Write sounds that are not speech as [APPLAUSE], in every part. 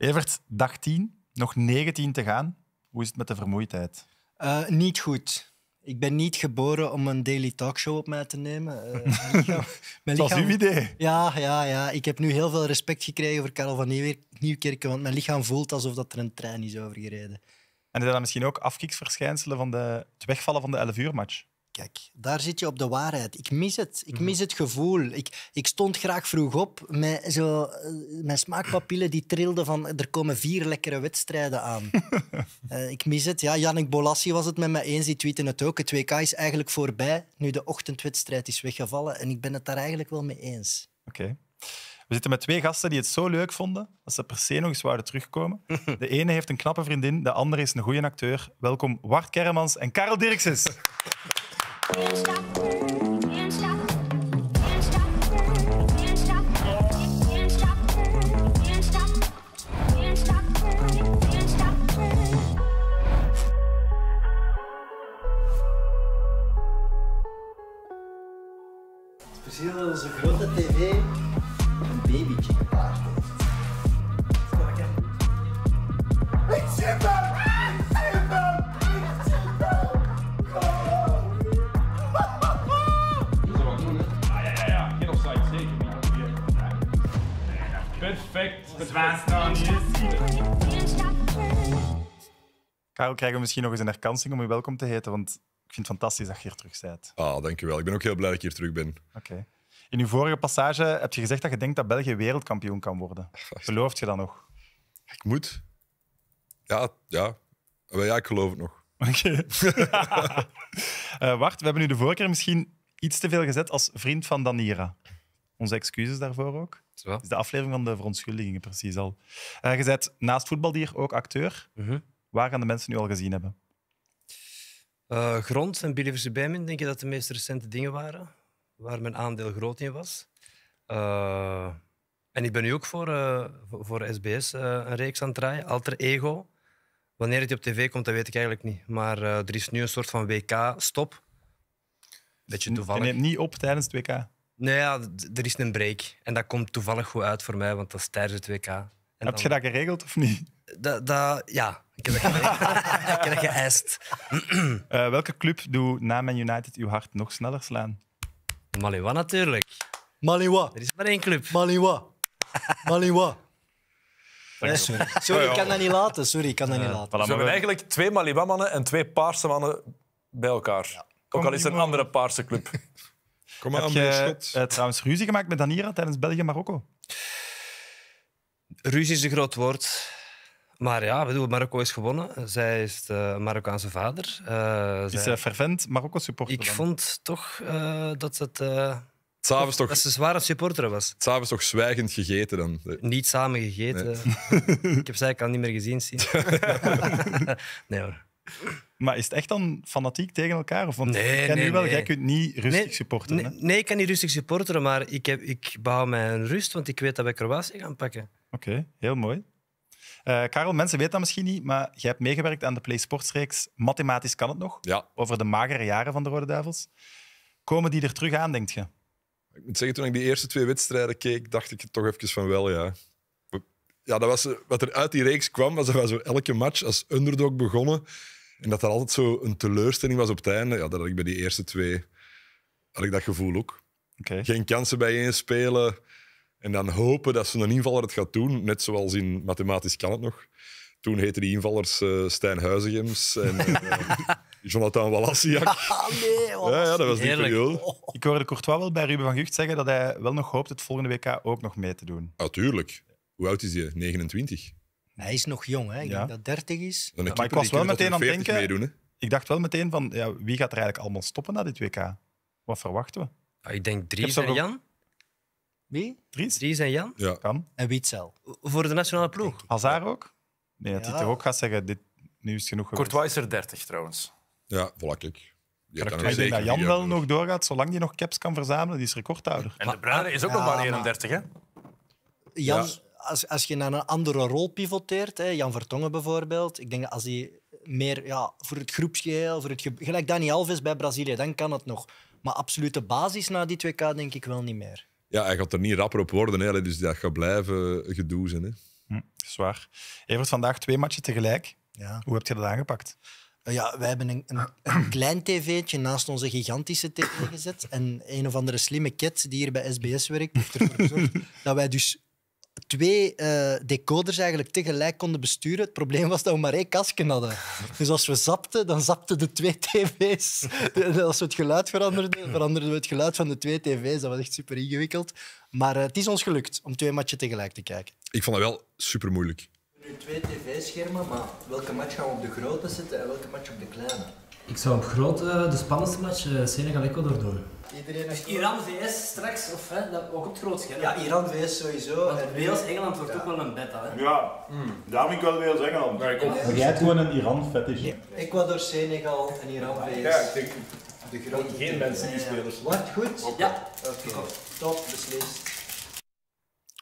Evert, dag 10, nog 19 te gaan. Hoe is het met de vermoeidheid? Eh, niet goed. Ik ben niet geboren om een daily talkshow op mij te nemen. Uh, eh, was [LAUGHS] uw idee. Ja, ja, ja, ik heb nu heel veel respect gekregen voor Karel van Nieuwkerken, want mijn lichaam voelt alsof dat er een trein is overgereden. En zijn dat misschien ook afkiksverschijnselen van de, het wegvallen van de 11 uur match? Kijk, daar zit je op de waarheid. Ik mis het. Ik mhm. mis het gevoel. Ik, ik stond graag vroeg op. Met zo, eh, mijn smaakpapillen die trilden van er komen vier lekkere wedstrijden aan. [LAUGHS] Eh, ik mis het. Ja, Jannik Bolassi was het met mij eens. Die tweette het ook. Het WK is eigenlijk voorbij. Nu de ochtendwedstrijd is weggevallen. En ik ben het daar eigenlijk wel mee eens. Oké. We zitten met twee gasten die het zo leuk vonden dat ze per se nog eens wouden terugkomen. [LAUGHS] De ene heeft een knappe vriendin, de andere is een goede acteur. Welkom Wart Kermans en Karel Dirkses. Plezier dat onze grote tv babytje gepaard heeft. ik zie hem! er ja, ja, ja. Perfect. Het was nou Karel, krijgen we misschien nog eens een herkansing om je welkom te heten? Want ik vind het fantastisch dat je hier terug bent. Ah, dankjewel. Ik ben ook heel blij dat ik hier terug ben. Oké. In je vorige passage heb je gezegd dat je denkt dat België wereldkampioen kan worden. [LAUGHS] Gelooft je dat nog? Ik moet. Ja, ja. ja ik geloof het nog. Oké. Okay. [LAUGHS] [LAUGHS] Eh, wacht, we hebben nu de voorkeur misschien iets te veel gezet als vriend van Danira. Onze excuses daarvoor ook. Zo. Het is de aflevering van de verontschuldigingen precies al. Eh, je bent naast voetbaldier ook acteur. Mhm. Waar gaan de mensen nu al gezien hebben? Eh, grond en Billy Bijmin, denk je dat de meest recente dingen waren waar mijn aandeel groot in was. Eh, en ik ben nu ook voor, eh, voor SBS eh, een reeks aan het draaien, Alter Ego. Wanneer het op tv komt, dat weet ik eigenlijk niet. Maar er is nu een soort van WK-stop. Beetje toevallig. Je neemt niet op tijdens het WK? Nee, ja, er is een break. En dat komt toevallig goed uit voor mij, want dat is tijdens het WK. Heb je dat geregeld of niet? Dat, dat, ja, ik heb dat, [LAUGHS] ik heb geëist. welke club doet na Man United uw hart nog sneller slaan? Maliwa natuurlijk. Maliwa. Er is maar één club. Maliwa. Maliwa. Eh, sorry. ik kan dat niet laten. Sorry, ik kan dat niet eh, laten. We hebben eigenlijk twee Maliwa-mannen en twee Paarse mannen bij elkaar. Ook al is het een andere Paarse club. [LAUGHS] Kom maar, Heb je uh, trouwens ruzie gemaakt met Danira tijdens België-Marokko? Ruzie is een groot woord. Maar ja, bedoel, Marokko is gewonnen. Zij is de Marokkaanse vader. Uh, is zij fervent Marokko-supporter? Ik vond toch uh, dat het... Uh, eh, toch, toch, dat ze zware supporter was. S'avonds toch zwijgend gegeten dan? Niet samen gegeten. [LAUGHS] ik heb ze eigenlijk al niet meer gezien. Zien. [LAUGHS] nee hoor. Maar is het echt dan fanatiek tegen elkaar? Of, want nee, nee, wel, jij kunt niet rustig supporteren. Nee, ik kan niet rustig supporteren, maar ik, heb, ik bouw mijn rust, want ik weet dat we Kroatië gaan pakken. Oké, heel mooi. Eh, Karel, mensen weten dat misschien niet, maar jij hebt meegewerkt aan de Play Sportsreeks Mathematisch kan het nog, ja. over de magere jaren van de Rode Duivels. Komen die er terug aan, denk je? Ik moet zeggen, toen ik die eerste twee wedstrijden keek, dacht ik toch even van wel, ja. Ja, dat was, wat er uit die reeks kwam, was dat we elke match als underdog begonnen. En dat er altijd zo een teleurstelling was op het einde. Ja, dat had ik bij die eerste twee had ik dat gevoel ook. Geen kansen bij één spelen. En dan hopen dat ze een invaller het gaat doen, net zoals in Mathematisch kan het nog. Toen heten die invallers uh, Stijn Huizigems en eh, [LAUGHS] Jonathan Wallassiak. Ah, nee, dat was die oh. Ik hoorde Courtois wel bij Ruben van Gucht zeggen dat hij wel nog hoopt het volgende WK ook nog mee te doen. Natuurlijk. Ah, Hoe oud is hij? 29. Hij is nog jong, hè? ik denk dat 30 is. maar ik was wel meteen aan het denken. Ik dacht wel meteen van ja, wie gaat er eigenlijk allemaal stoppen na dit WK? Wat verwachten we? Ah, ik denk drie, Jan. Wie? Dries? en Jan? Ja. Kan. En Wietzel. Voor de nationale ploeg? Hazard ook? Nee, dat hij toch ook gaat zeggen, dit, nu is genoeg geweest. Courtois er 30 trouwens. Ja, volak ik. Ik denk dat Jan wel nog doorgaat, zolang hij nog caps kan verzamelen. Die is recordhouder. En de Bruyne is ook nog maar 31, hè? Jan, als, als je naar een andere rol pivoteert, hè, Jan Vertongen bijvoorbeeld, ik denk als hij meer ja, voor het groepsgeheel, voor het gelijk Dani Alves bij Brazilië, dan kan het nog. Maar absolute basis na die 2K denk ik wel niet meer ja, hij gaat er niet rapper op worden. Hè. Dus dat gaat blijven gedoe zijn. Hè. Hm, zwaar. Evert, vandaag twee matchen tegelijk. Ja. Hoe heb je dat aangepakt? Eh, ja, wij hebben een, een, een [CLEARS THROAT] klein tv'tje naast onze gigantische tv gezet. En een of andere slimme cat die hier bij SBS werkt, heeft ervoor gezorgd dat wij dus twee eh, decoders eigenlijk tegelijk konden besturen. Het probleem was dat we maar één kasken hadden. Dus als we zapten, dan zapten de twee tv's. [LAUGHS] als we het geluid veranderden, veranderden we het geluid van de twee tv's. Dat was echt super ingewikkeld. Maar eh, het is ons gelukt om twee matchen tegelijk te kijken. Ik vond dat wel super moeilijk. We hebben Nu twee tv-schermen, maar welke match gaan we op de grote zetten en welke match op de kleine? Ik zou op grote, eh, de spannendste match, Senegal-Ecuador doen. Iedereen dus Iran, VS straks, of hè, dat, ook op het groot scherm. Ja, Iran, VS sowieso. Want Wales, Engeland wordt ja. ook wel een beta. hè? Ja, mm. daarom ik wel Wales, Engeland. Maar ik ook. Jij gewoon een Iran-fetish. Ja. Ecuador, Senegal en Iran, VS. Ja, ik denk de grote geen mensen die spelers. Wordt goed? Ja, okay. top beslist.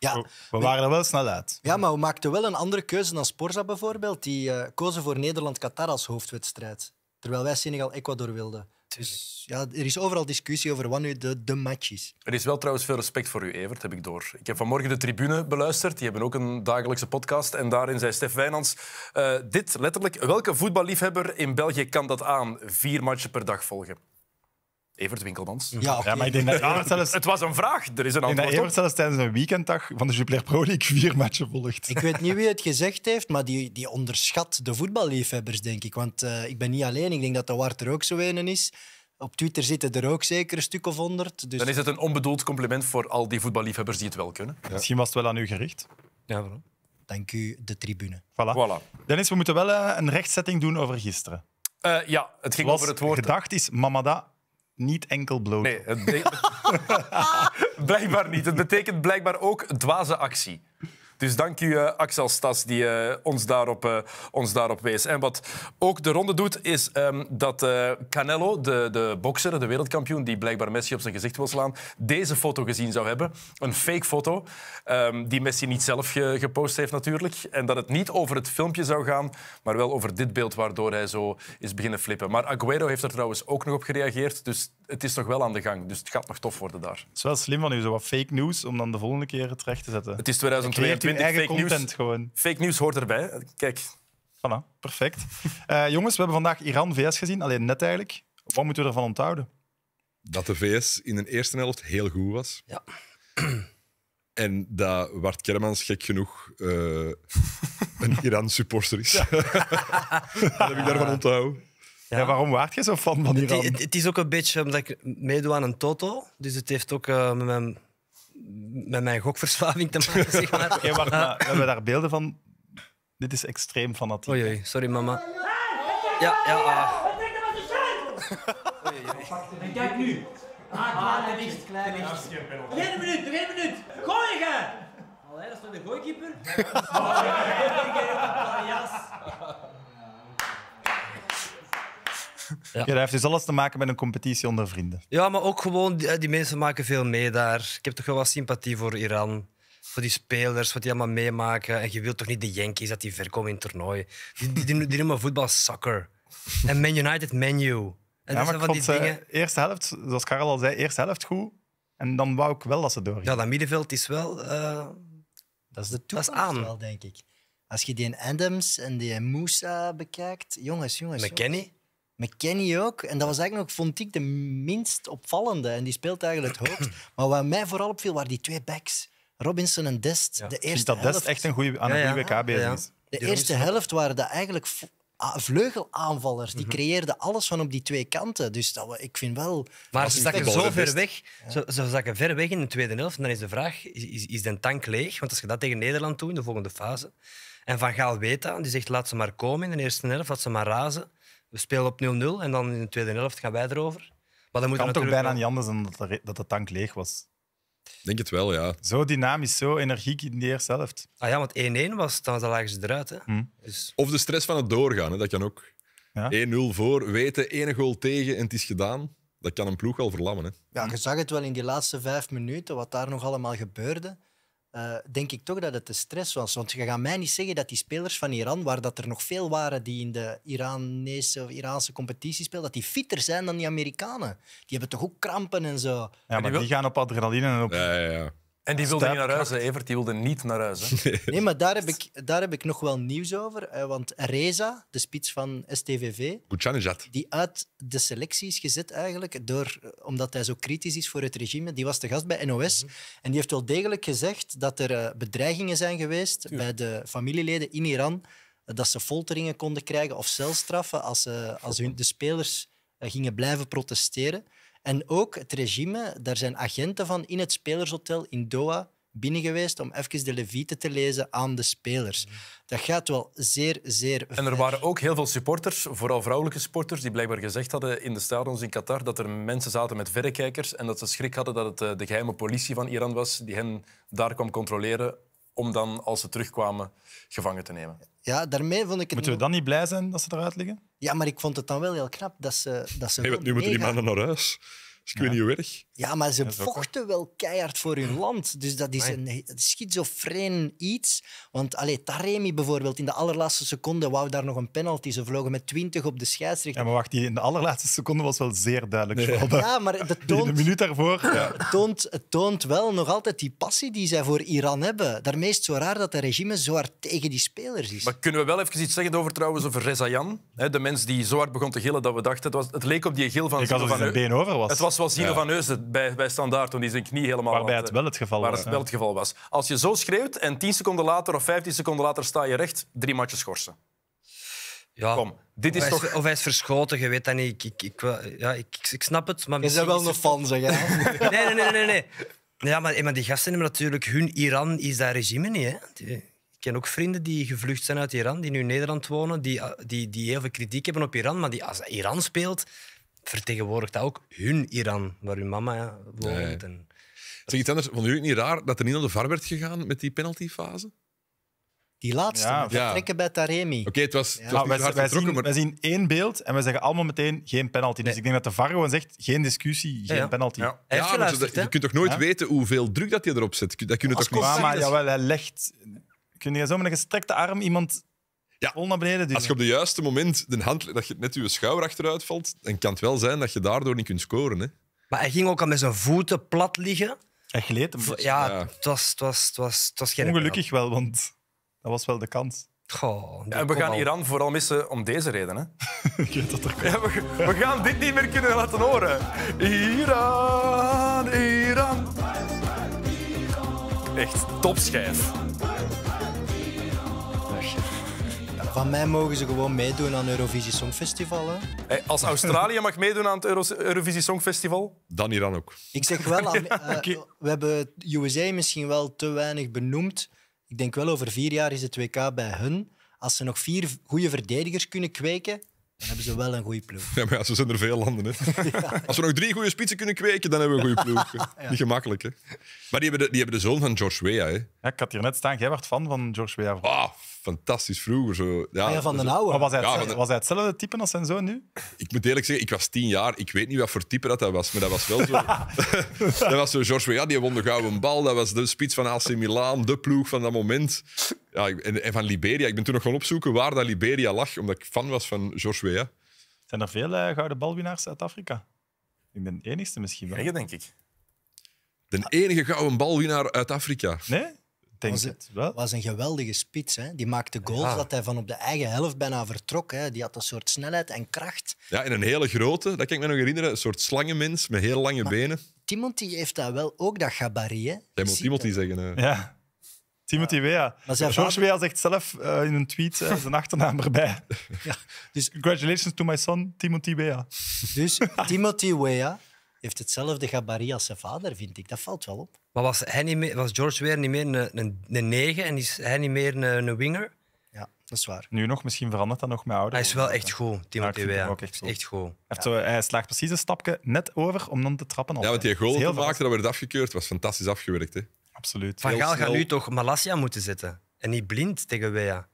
Ja, oh, we waren er wel snel uit. Ja, maar we maakten wel een andere keuze dan Sporza bijvoorbeeld. Die uh, kozen voor Nederland-Qatar als hoofdwedstrijd. Terwijl wij Senegal-Ecuador wilden. Dus ja, er is overal discussie over wanneer de, de match is. Er is wel trouwens veel respect voor u, Evert, heb ik door. Ik heb vanmorgen de tribune beluisterd. Die hebben ook een dagelijkse podcast. En daarin zei Stef Wijnands uh, dit letterlijk. Welke voetballiefhebber in België kan dat aan? Vier matchen per dag volgen. Evert Winkelmans. Ja, ja maar ik denk dat [LAUGHS] Het was een vraag, er is een antwoord. Ik denk dat Evert zelfs tijdens een weekenddag van de Jupiler Pro League vier matchen volgt. Ik weet niet [LAUGHS] wie het gezegd heeft, maar die, die onderschat de voetballiefhebbers, denk ik. Want eh, ik ben niet alleen, ik denk dat de Wart er ook zo een is. Op Twitter zitten er ook zeker een stuk of honderd. Dus... Dan is het een onbedoeld compliment voor al die voetballiefhebbers die het wel kunnen. Misschien was het wel aan u gericht. Ja, waarom? Dank u, de tribune. Voilà. voilà. Dennis, we moeten wel eh, een rechtzetting doen over gisteren. Eh, ja, het ging over het woord. gedacht is Mamada niet enkel bloot. Nee, het [LAUGHS] blijkbaar niet. Het betekent blijkbaar ook dwaze actie. Dus dank u, eh, Axel Stas, die eh, ons, daarop, eh, ons daarop wees. En wat ook de ronde doet, is ehm, dat Canelo, de, de bokser, de wereldkampioen, die blijkbaar Messi op zijn gezicht wil slaan, deze foto gezien zou hebben. Een fake foto, ehm, die Messi niet zelf gepost heeft natuurlijk. En dat het niet over het filmpje zou gaan, maar wel over dit beeld waardoor hij zo is beginnen flippen. Maar Aguero heeft er trouwens ook nog op gereageerd, dus het is nog wel aan de gang. Dus het gaat nog tof worden daar. Het is wel slim van u, zo wat fake news, om dan de volgende keer terecht te zetten. Het is 2022 fake nieuws. gewoon. Fake nieuws hoort erbij. Kijk. Voilà, perfect. [LAUGHS] Eh, jongens, we hebben vandaag Iran-VS gezien, alleen net eigenlijk. Wat moeten we ervan onthouden? Dat de VS in de eerste helft heel goed was. Ja. [CLEARS THROAT] En dat Bart Kermans gek genoeg eh, [LAUGHS] een Iran-supporter is. [LAUGHS] dat heb ik daarvan onthouden. Ja. waarom waard je zo fan van Iran? Het, is ook een beetje omdat ik meedoe aan een toto. Dus het heeft ook eh, met mijn met mijn gokverslaving te maken. Zeg maar. ja, maar, maar, hebben daar beelden van? Dit is extreem fanatiek. Oei, oei. sorry mama. Ja, ja. Wat Ah. En kijk nu. Ah, de licht. Klein licht. Geen minuut, één minuut. Gooi je! Allee, dat is toch de gooikeeper? Oh, ja, ja, ja. Ja. dat heeft dus alles te maken met een competitie onder vrienden. Ja, maar ook gewoon, eh, die, mensen maken veel mee daar. Ik heb toch wel wat sympathie voor Iran voor die spelers, wat die allemaal meemaken. En je wilt toch niet de Yankees dat die ver komen in het toernooi. Die, die, die, noemen voetbal soccer. En Man United menu. En ja, van die dingen... Eh, eerste helft, zoals Karel al zei, eerste helft goed. En dan wou ik wel dat ze door. Ja, dat middenveld is wel... Eh, dat is de toekomst aan. wel, denk ik. Als je die Adams en die Moussa bekijkt... Jongens, jongens... McKennie? McKenny ook. En dat was eigenlijk nog, vond ik, de minst opvallende. En die speelt eigenlijk het hoogst. [CLEARS THROAT] Maar wat mij vooral opviel, waren die twee backs. Robinson en Dest. De eerste dat Dest echt een goede, aan een De eerste helft waren dat eigenlijk vleugelaanvallers. Die mhm. creëerden alles van op die twee kanten. Dus dat, ik vind wel... Maar ze zakken zo ver weg. Ze, zakken ver weg in de tweede helft. En dan is de vraag, is, is de tank leeg? Want als je dat tegen Nederland doet in de volgende fase... En Van Gaal weet dat. Die zegt, laat ze maar komen in de eerste helft. Laat ze maar razen we spelen op 0-0 en dan in de tweede helft gaan wij erover. Maar dan moet kan toch bijna niet anders dan dat de, dat de tank leeg was? denk het wel, ja. Zo dynamisch, zo energiek in de eerste helft. Ah ja, want 1-1 was, dan lagen ze eruit. Hè. Hm. Dus... Of de stress van het doorgaan, hè. dat kan ook. Ja. 1-0 voor, weten, ene goal tegen en het is gedaan. Dat kan een ploeg al verlammen. Hè. Ja, je zag het wel in die laatste vijf minuten, wat daar nog allemaal gebeurde. Eh, denk ik toch dat het de stress was. Want je gaat mij niet zeggen dat die spelers van Iran, waar dat er nog veel waren die in de Iranese of Iraanse competitie speelden, dat die fitter zijn dan die Amerikanen. Die hebben toch ook krampen en zo. Ja, maar die, die gaan op adrenaline en op... Ja, ja, ja. En die wilde niet naar huis, hè, Evert. Die wilde niet naar huis. Hè. [LAUGHS] Nee, maar daar heb, ik, daar heb ik nog wel nieuws over. Eh, want Reza, de spits van STVV, die uit de selectie is gezet eigenlijk, door, eh, omdat hij zo kritisch is voor het regime, die was te gast bij NOS. Mhm. En die heeft wel degelijk gezegd dat er eh, bedreigingen zijn geweest bij de familieleden in Iran, dat ze folteringen konden krijgen of celstraffen als, als hun, de spelers gingen blijven protesteren. En ook het regime, daar zijn agenten van in het spelershotel in Doha binnengeweest om even de levieten te lezen aan de spelers. Mm-hmm. Dat gaat wel zeer, zeer ver. En er waren ook heel veel supporters, vooral vrouwelijke supporters, die blijkbaar gezegd hadden in de stadions in Qatar dat er mensen zaten met verrekijkers en dat ze schrik hadden dat het eh, de geheime politie van Iran was die hen daar kwam controleren om dan, als ze terugkwamen, gevangen te nemen. Ja, daarmee vond ik het... Moeten we dan niet blij zijn dat ze eruit liggen? Ja, maar ik vond het dan wel heel knap dat ze... Dat ze nee, nu moeten die mannen naar huis. Dus ik weet niet hoe erg. Ja, maar ze vochten wel keihard voor hun land. Dus dat is een schizofreen iets. Want allee, Taremi bijvoorbeeld, in de allerlaatste seconde wou daar nog een penalty. Ze vlogen met 20 op de scheidsrechter. Ja, maar wacht, die in de allerlaatste seconde was wel zeer duidelijk. Ja, maar dat De minuut daarvoor. Ja. Het toont, toont wel nog altijd die passie die zij voor Iran hebben. Daarmee is het zo raar dat het regime zo hard tegen die spelers is. Maar kunnen we wel even iets zeggen over, trouwens, over Rezayan? De mens die zo hard begon te gillen dat we dachten... Het, was, het leek op die gil van... Ik had van, zijn been over was. Het was was Zino van Heusden bij, bij Standaard toen hij zijn knie helemaal... Waarbij het wel het geval waar was. het wel het geval was. Als je zo schreeuwt en 10 seconden later of 15 seconden later sta je recht, drie matjes schorsen. Ja. Kom, dit is of, toch... hij is, of hij is verschoten, je weet dat niet. Ik, ik, ik ja, ik, ik, snap het, maar... Je bent wel een fan, zeg. [LAUGHS] nee, nee, nee, nee. nee. Ja, maar, eh, maar die gasten hebben natuurlijk... Hun Iran is dat regime niet, hè. ik ken ook vrienden die gevlucht zijn uit Iran, die nu in Nederland wonen, die, eh, die, die heel veel kritiek hebben op Iran. Maar die, als Iran speelt, vertegenwoordigt ook hun Iran, waar hun mama woont. Nee. En... iets anders, vonden jullie het niet raar dat er niet naar de VAR werd gegaan met die penaltyfase? Die laatste, ja. vertrekken bij Taremi. Oké, het was, het was wij, zien, één beeld en we zeggen allemaal meteen geen penalty. Dus ik denk dat de VAR gewoon zegt, geen discussie, geen penalty. Ja, je kunt toch nooit weten hoeveel druk dat hij erop zet? Dat kun je toch niet maar, jawel, hij legt... Kun je zo met een gestrekte arm iemand ja. Als je op het juiste moment de hand, dat je net je schouder achteruit valt, dan kan het wel zijn dat je daardoor niet kunt scoren. Hè? Maar hij ging ook al met zijn voeten plat liggen. Hij gleed hem. Dus. Ja, ja, was, het, was, was, was Ongelukkig wel, want dat was wel de kans. Goh, we gaan Iran vooral missen om deze reden. Hè? [LAUGHS] Ik weet dat toch ja, we, we, gaan dit niet meer kunnen laten horen. Iran, Iran. Echt topschijf. Van mij mogen ze gewoon meedoen aan Eurovisie Songfestival. Hè? als Australië mag meedoen aan het Euro Eurovisie Songfestival... Dan Iran ook. Ik zeg wel, [LAUGHS] eh, we hebben USA misschien wel te weinig benoemd. Ik denk wel over vier jaar is het WK bij hun. Als ze nog vier goede verdedigers kunnen kweken, dan hebben ze wel een goede ploeg. Ja, maar ja, zijn er veel landen. Hè. [LAUGHS] Als we nog drie goede spitsen kunnen kweken, dan hebben we een goede ploeg. [LAUGHS] Niet gemakkelijk, hè. Maar die hebben de, die hebben de zoon van George Weah, hè. Ja, ik had hier net staan. Jij werd fan van George Weah. Ah, fantastisch vroeger. Zo. Ja, ah, ja van de oude. was hij, was hij hetzelfde type als zijn zoon nu? Ik moet eerlijk zeggen, ik was tien jaar. Ik weet niet wat voor type dat, dat was, maar dat was wel zo. [LAUGHS] dat was zo George Weah, die won de gouden bal. Dat was de spits van AC Milan, de ploeg van dat moment ja, en, van Liberia. Ik ben toen nog gewoon opzoeken waar dat Liberia lag, omdat ik fan was van George Weah. Zijn er veel eh, gouden balwinnaars uit Afrika? Ik ben de enigste misschien wel. Krijgen, denk ik. De enige gouden balwinnaar uit Afrika. Nee? Denk was, het wel. was een geweldige spits. Hè? Die maakte goals dat hij van op de eigen helft bijna vertrok. Hè? Die had een soort snelheid en kracht. Ja, en een hele grote, dat kan ik me nog herinneren. Een soort slangenmens met heel lange benen. Timothy heeft daar wel ook dat gabarie Hè? Jij moet Timothy zeggen. Hè. Ja. Timothy Wea. George vader... zegt zelf eh, in een tweet eh, zijn achternaam erbij. [LAUGHS] Ja, dus... Congratulations to my son, Timothy Wea. Dus [LAUGHS] Timothy Wea heeft hetzelfde gabarit als zijn vader, vind ik. Dat valt wel op. Maar was, hij niet meer, was George Wea niet meer een, een, een negen en is hij niet meer een, een winger? Ja, dat is waar. Nu nog, misschien verandert dat nog met ouder. Hij is wel echt goed, Timothy Echt, echt, goed. hij slaagt precies een stapje net over om dan te trappen. Op. Ja, want die goal te maakte, dat werd afgekeurd. was fantastisch afgewerkt, hè? Absoluut. Van Gaal gaat nu toch Malasia moeten zetten. En niet blind tegen Wea.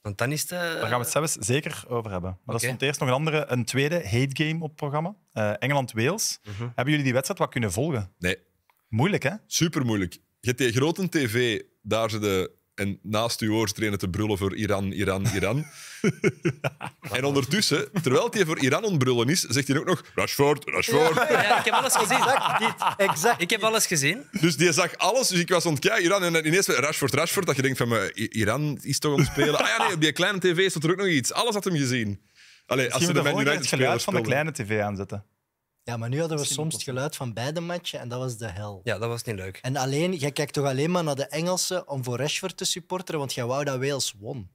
Want dan is de... Eh, daar gaan we het zelfs zeker over hebben. Maar dat stond eerst nog een, andere, een tweede hate game op het programma. Eh, Engeland-Wales. Mhm. Hebben jullie die wedstrijd wat kunnen volgen? Nee. Moeilijk, hè? Super moeilijk. Je hebt grote TV, daar ze de en naast uw oor trainen te brullen voor Iran, Iran, Iran. [LAUGHS] en ondertussen, terwijl hij voor Iran ontbrullen is, zegt hij ook nog Rashford, Rashford. Ja, ik heb alles gezien. [LAUGHS] Exact exact ik heb alles gezien. Dus die zag alles. Dus ik was ontkijken, Iran. En ineens Rashford, Rashford. Dat je denkt van, maar, Iran is toch om spelen? Ah ja, nee, op die kleine tv stond er ook nog iets. Alles had hem gezien. Allee, als ze de United het van de kleine tv aanzetten. Ja, maar nu hadden we soms het geluid van beide matchen en dat was de hel. Ja, dat was niet leuk. En alleen, jij kijkt toch alleen maar naar de Engelsen om voor Rashford te supporteren, want jij wou dat Wales won.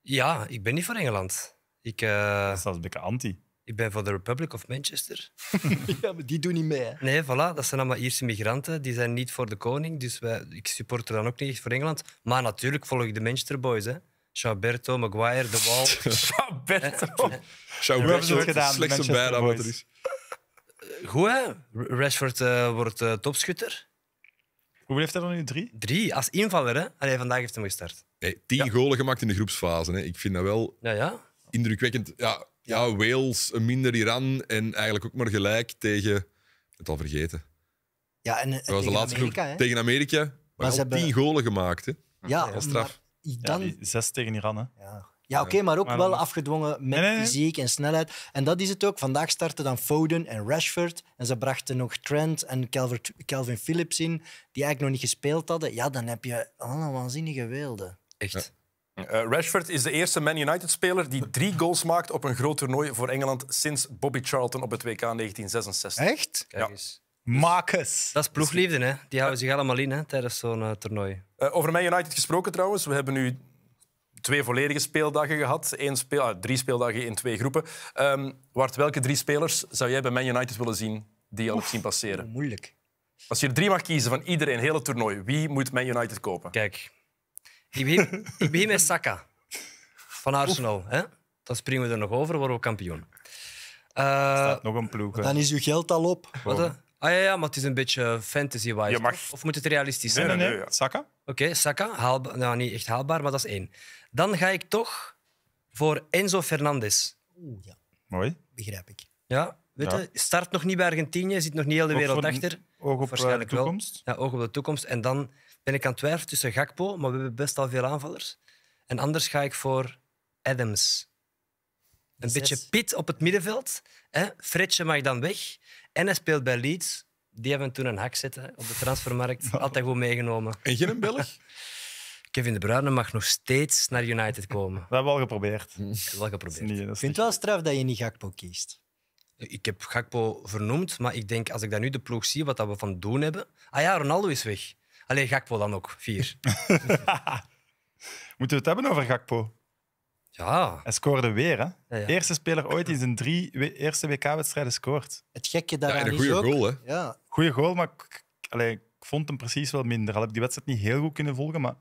Ja, ik ben niet voor Engeland. Ik, uh, dat is een beetje anti. Ik ben voor de Republic of Manchester. [LAUGHS] ja, maar die doen niet mee. Hè? Nee, voilà. Dat zijn allemaal Ierse migranten. Die zijn niet voor de koning. Dus wij, ik supporter dan ook niet voor Engeland. Maar natuurlijk volg ik de Manchester Boys. Hè. Chauberto, Maguire, De Wal. [LAUGHS] Chauberto. [LAUGHS] Chauberto gedaan, slechtste bijnaam wat er is. Goed, hè? Rashford eh, wordt eh, topschutter. Hoeveel heeft hij dan nu? Drie? Drie, als invaller. Hè? vandaag heeft hij hem gestart. Hey, tien golen gemaakt in de groepsfase. Hè? Ik vind dat wel ja, ja. indrukwekkend. Ja, ja, Wales, een minder Iran en eigenlijk ook maar gelijk tegen... Het al vergeten. Ja, en, eh, dat was tegen de laatste Amerika, groep, Tegen Amerika. Maar, ze hebben tien golen gemaakt. Hè? Ja, Straf dan... Ja, zes tegen Iran, hè? Ja. Ja, oké, maar ook wel afgedwongen met fysiek en snelheid. En dat is het ook. Vandaag starten dan Foden en Rashford. En ze brachten nog Trent en Calvert, Calvin Phillips in, die eigenlijk nog niet gespeeld hadden. Ja, dan heb je allemaal waanzinnige wilde. Echt. Eh, Rashford is de eerste Man United-speler die drie goals maakt op een groot toernooi voor Engeland sinds Bobby Charlton op het WK 1966. Echt? Ja. Dus Marcus. Dat is ploegliefde, hè? Die houden zich allemaal in hè, tijdens zo'n eh, toernooi. Eh, over Man United gesproken trouwens. We hebben nu twee volledige speeldagen gehad. Eén speel, ah, drie speeldagen in twee groepen. Um, Wart, welke drie spelers zou jij bij Man United willen zien die je al hebt zien passeren? Moeilijk. Als je er drie mag kiezen van iedereen, hele toernooi, wie moet Man United kopen? Kijk, ik begin, ik met Saka van Arsenal. Hè? Dan springen we er nog over, worden we kampioen. Eh, staat nog een ploeg. Dan is uw geld al op. Wat? Ah ja, ja, maar het is een beetje fantasy-wise. Of moet het realistisch zijn? Nee, nee, nee. Saka? Oké, Saka, nou, niet echt haalbaar, maar dat is één. Dan ga ik toch voor Enzo Fernandes. Oeh, ja, Mooi. begrijp ik. Ja, weet je, start nog niet bij Argentinië, zit nog niet heel de wereld achter. Oog op de eh, toekomst. Ja, oog op de toekomst. En dan ben ik aan het twijfelen tussen Gakpo, maar we hebben best al veel aanvallers. En anders ga ik voor Adams. Een beetje pit op het middenveld. Hè? mag dan weg. En hij speelt bij Leeds. Die hebben toen een hak zitten op de transfermarkt. [LAUGHS] Altijd goed meegenomen. En geen Belg? [LAUGHS] Kevin De Bruyne mag nog steeds naar United komen. Dat hebben we al geprobeerd. Hm. Dat geprobeerd. ik vind het wel straf dat je niet Gakpo kiest. Ik heb Gakpo vernoemd, maar ik denk als ik dan nu de ploeg zie wat dat we van doen hebben. Ah ja, Ronaldo is weg. Alleen Gakpo dan ook, vier. [LAUGHS] Moeten we het hebben over Gakpo? Ja. Hij scoorde weer, hè? Eerste speler ooit in zijn drie eerste WK-wedstrijden scoort. Het gekke daaraan is en een goede goal, hè? Ja. Goeie goal, maar ik, ik vond hem precies wel minder. Al heb ik die wedstrijd niet heel goed kunnen volgen, maar...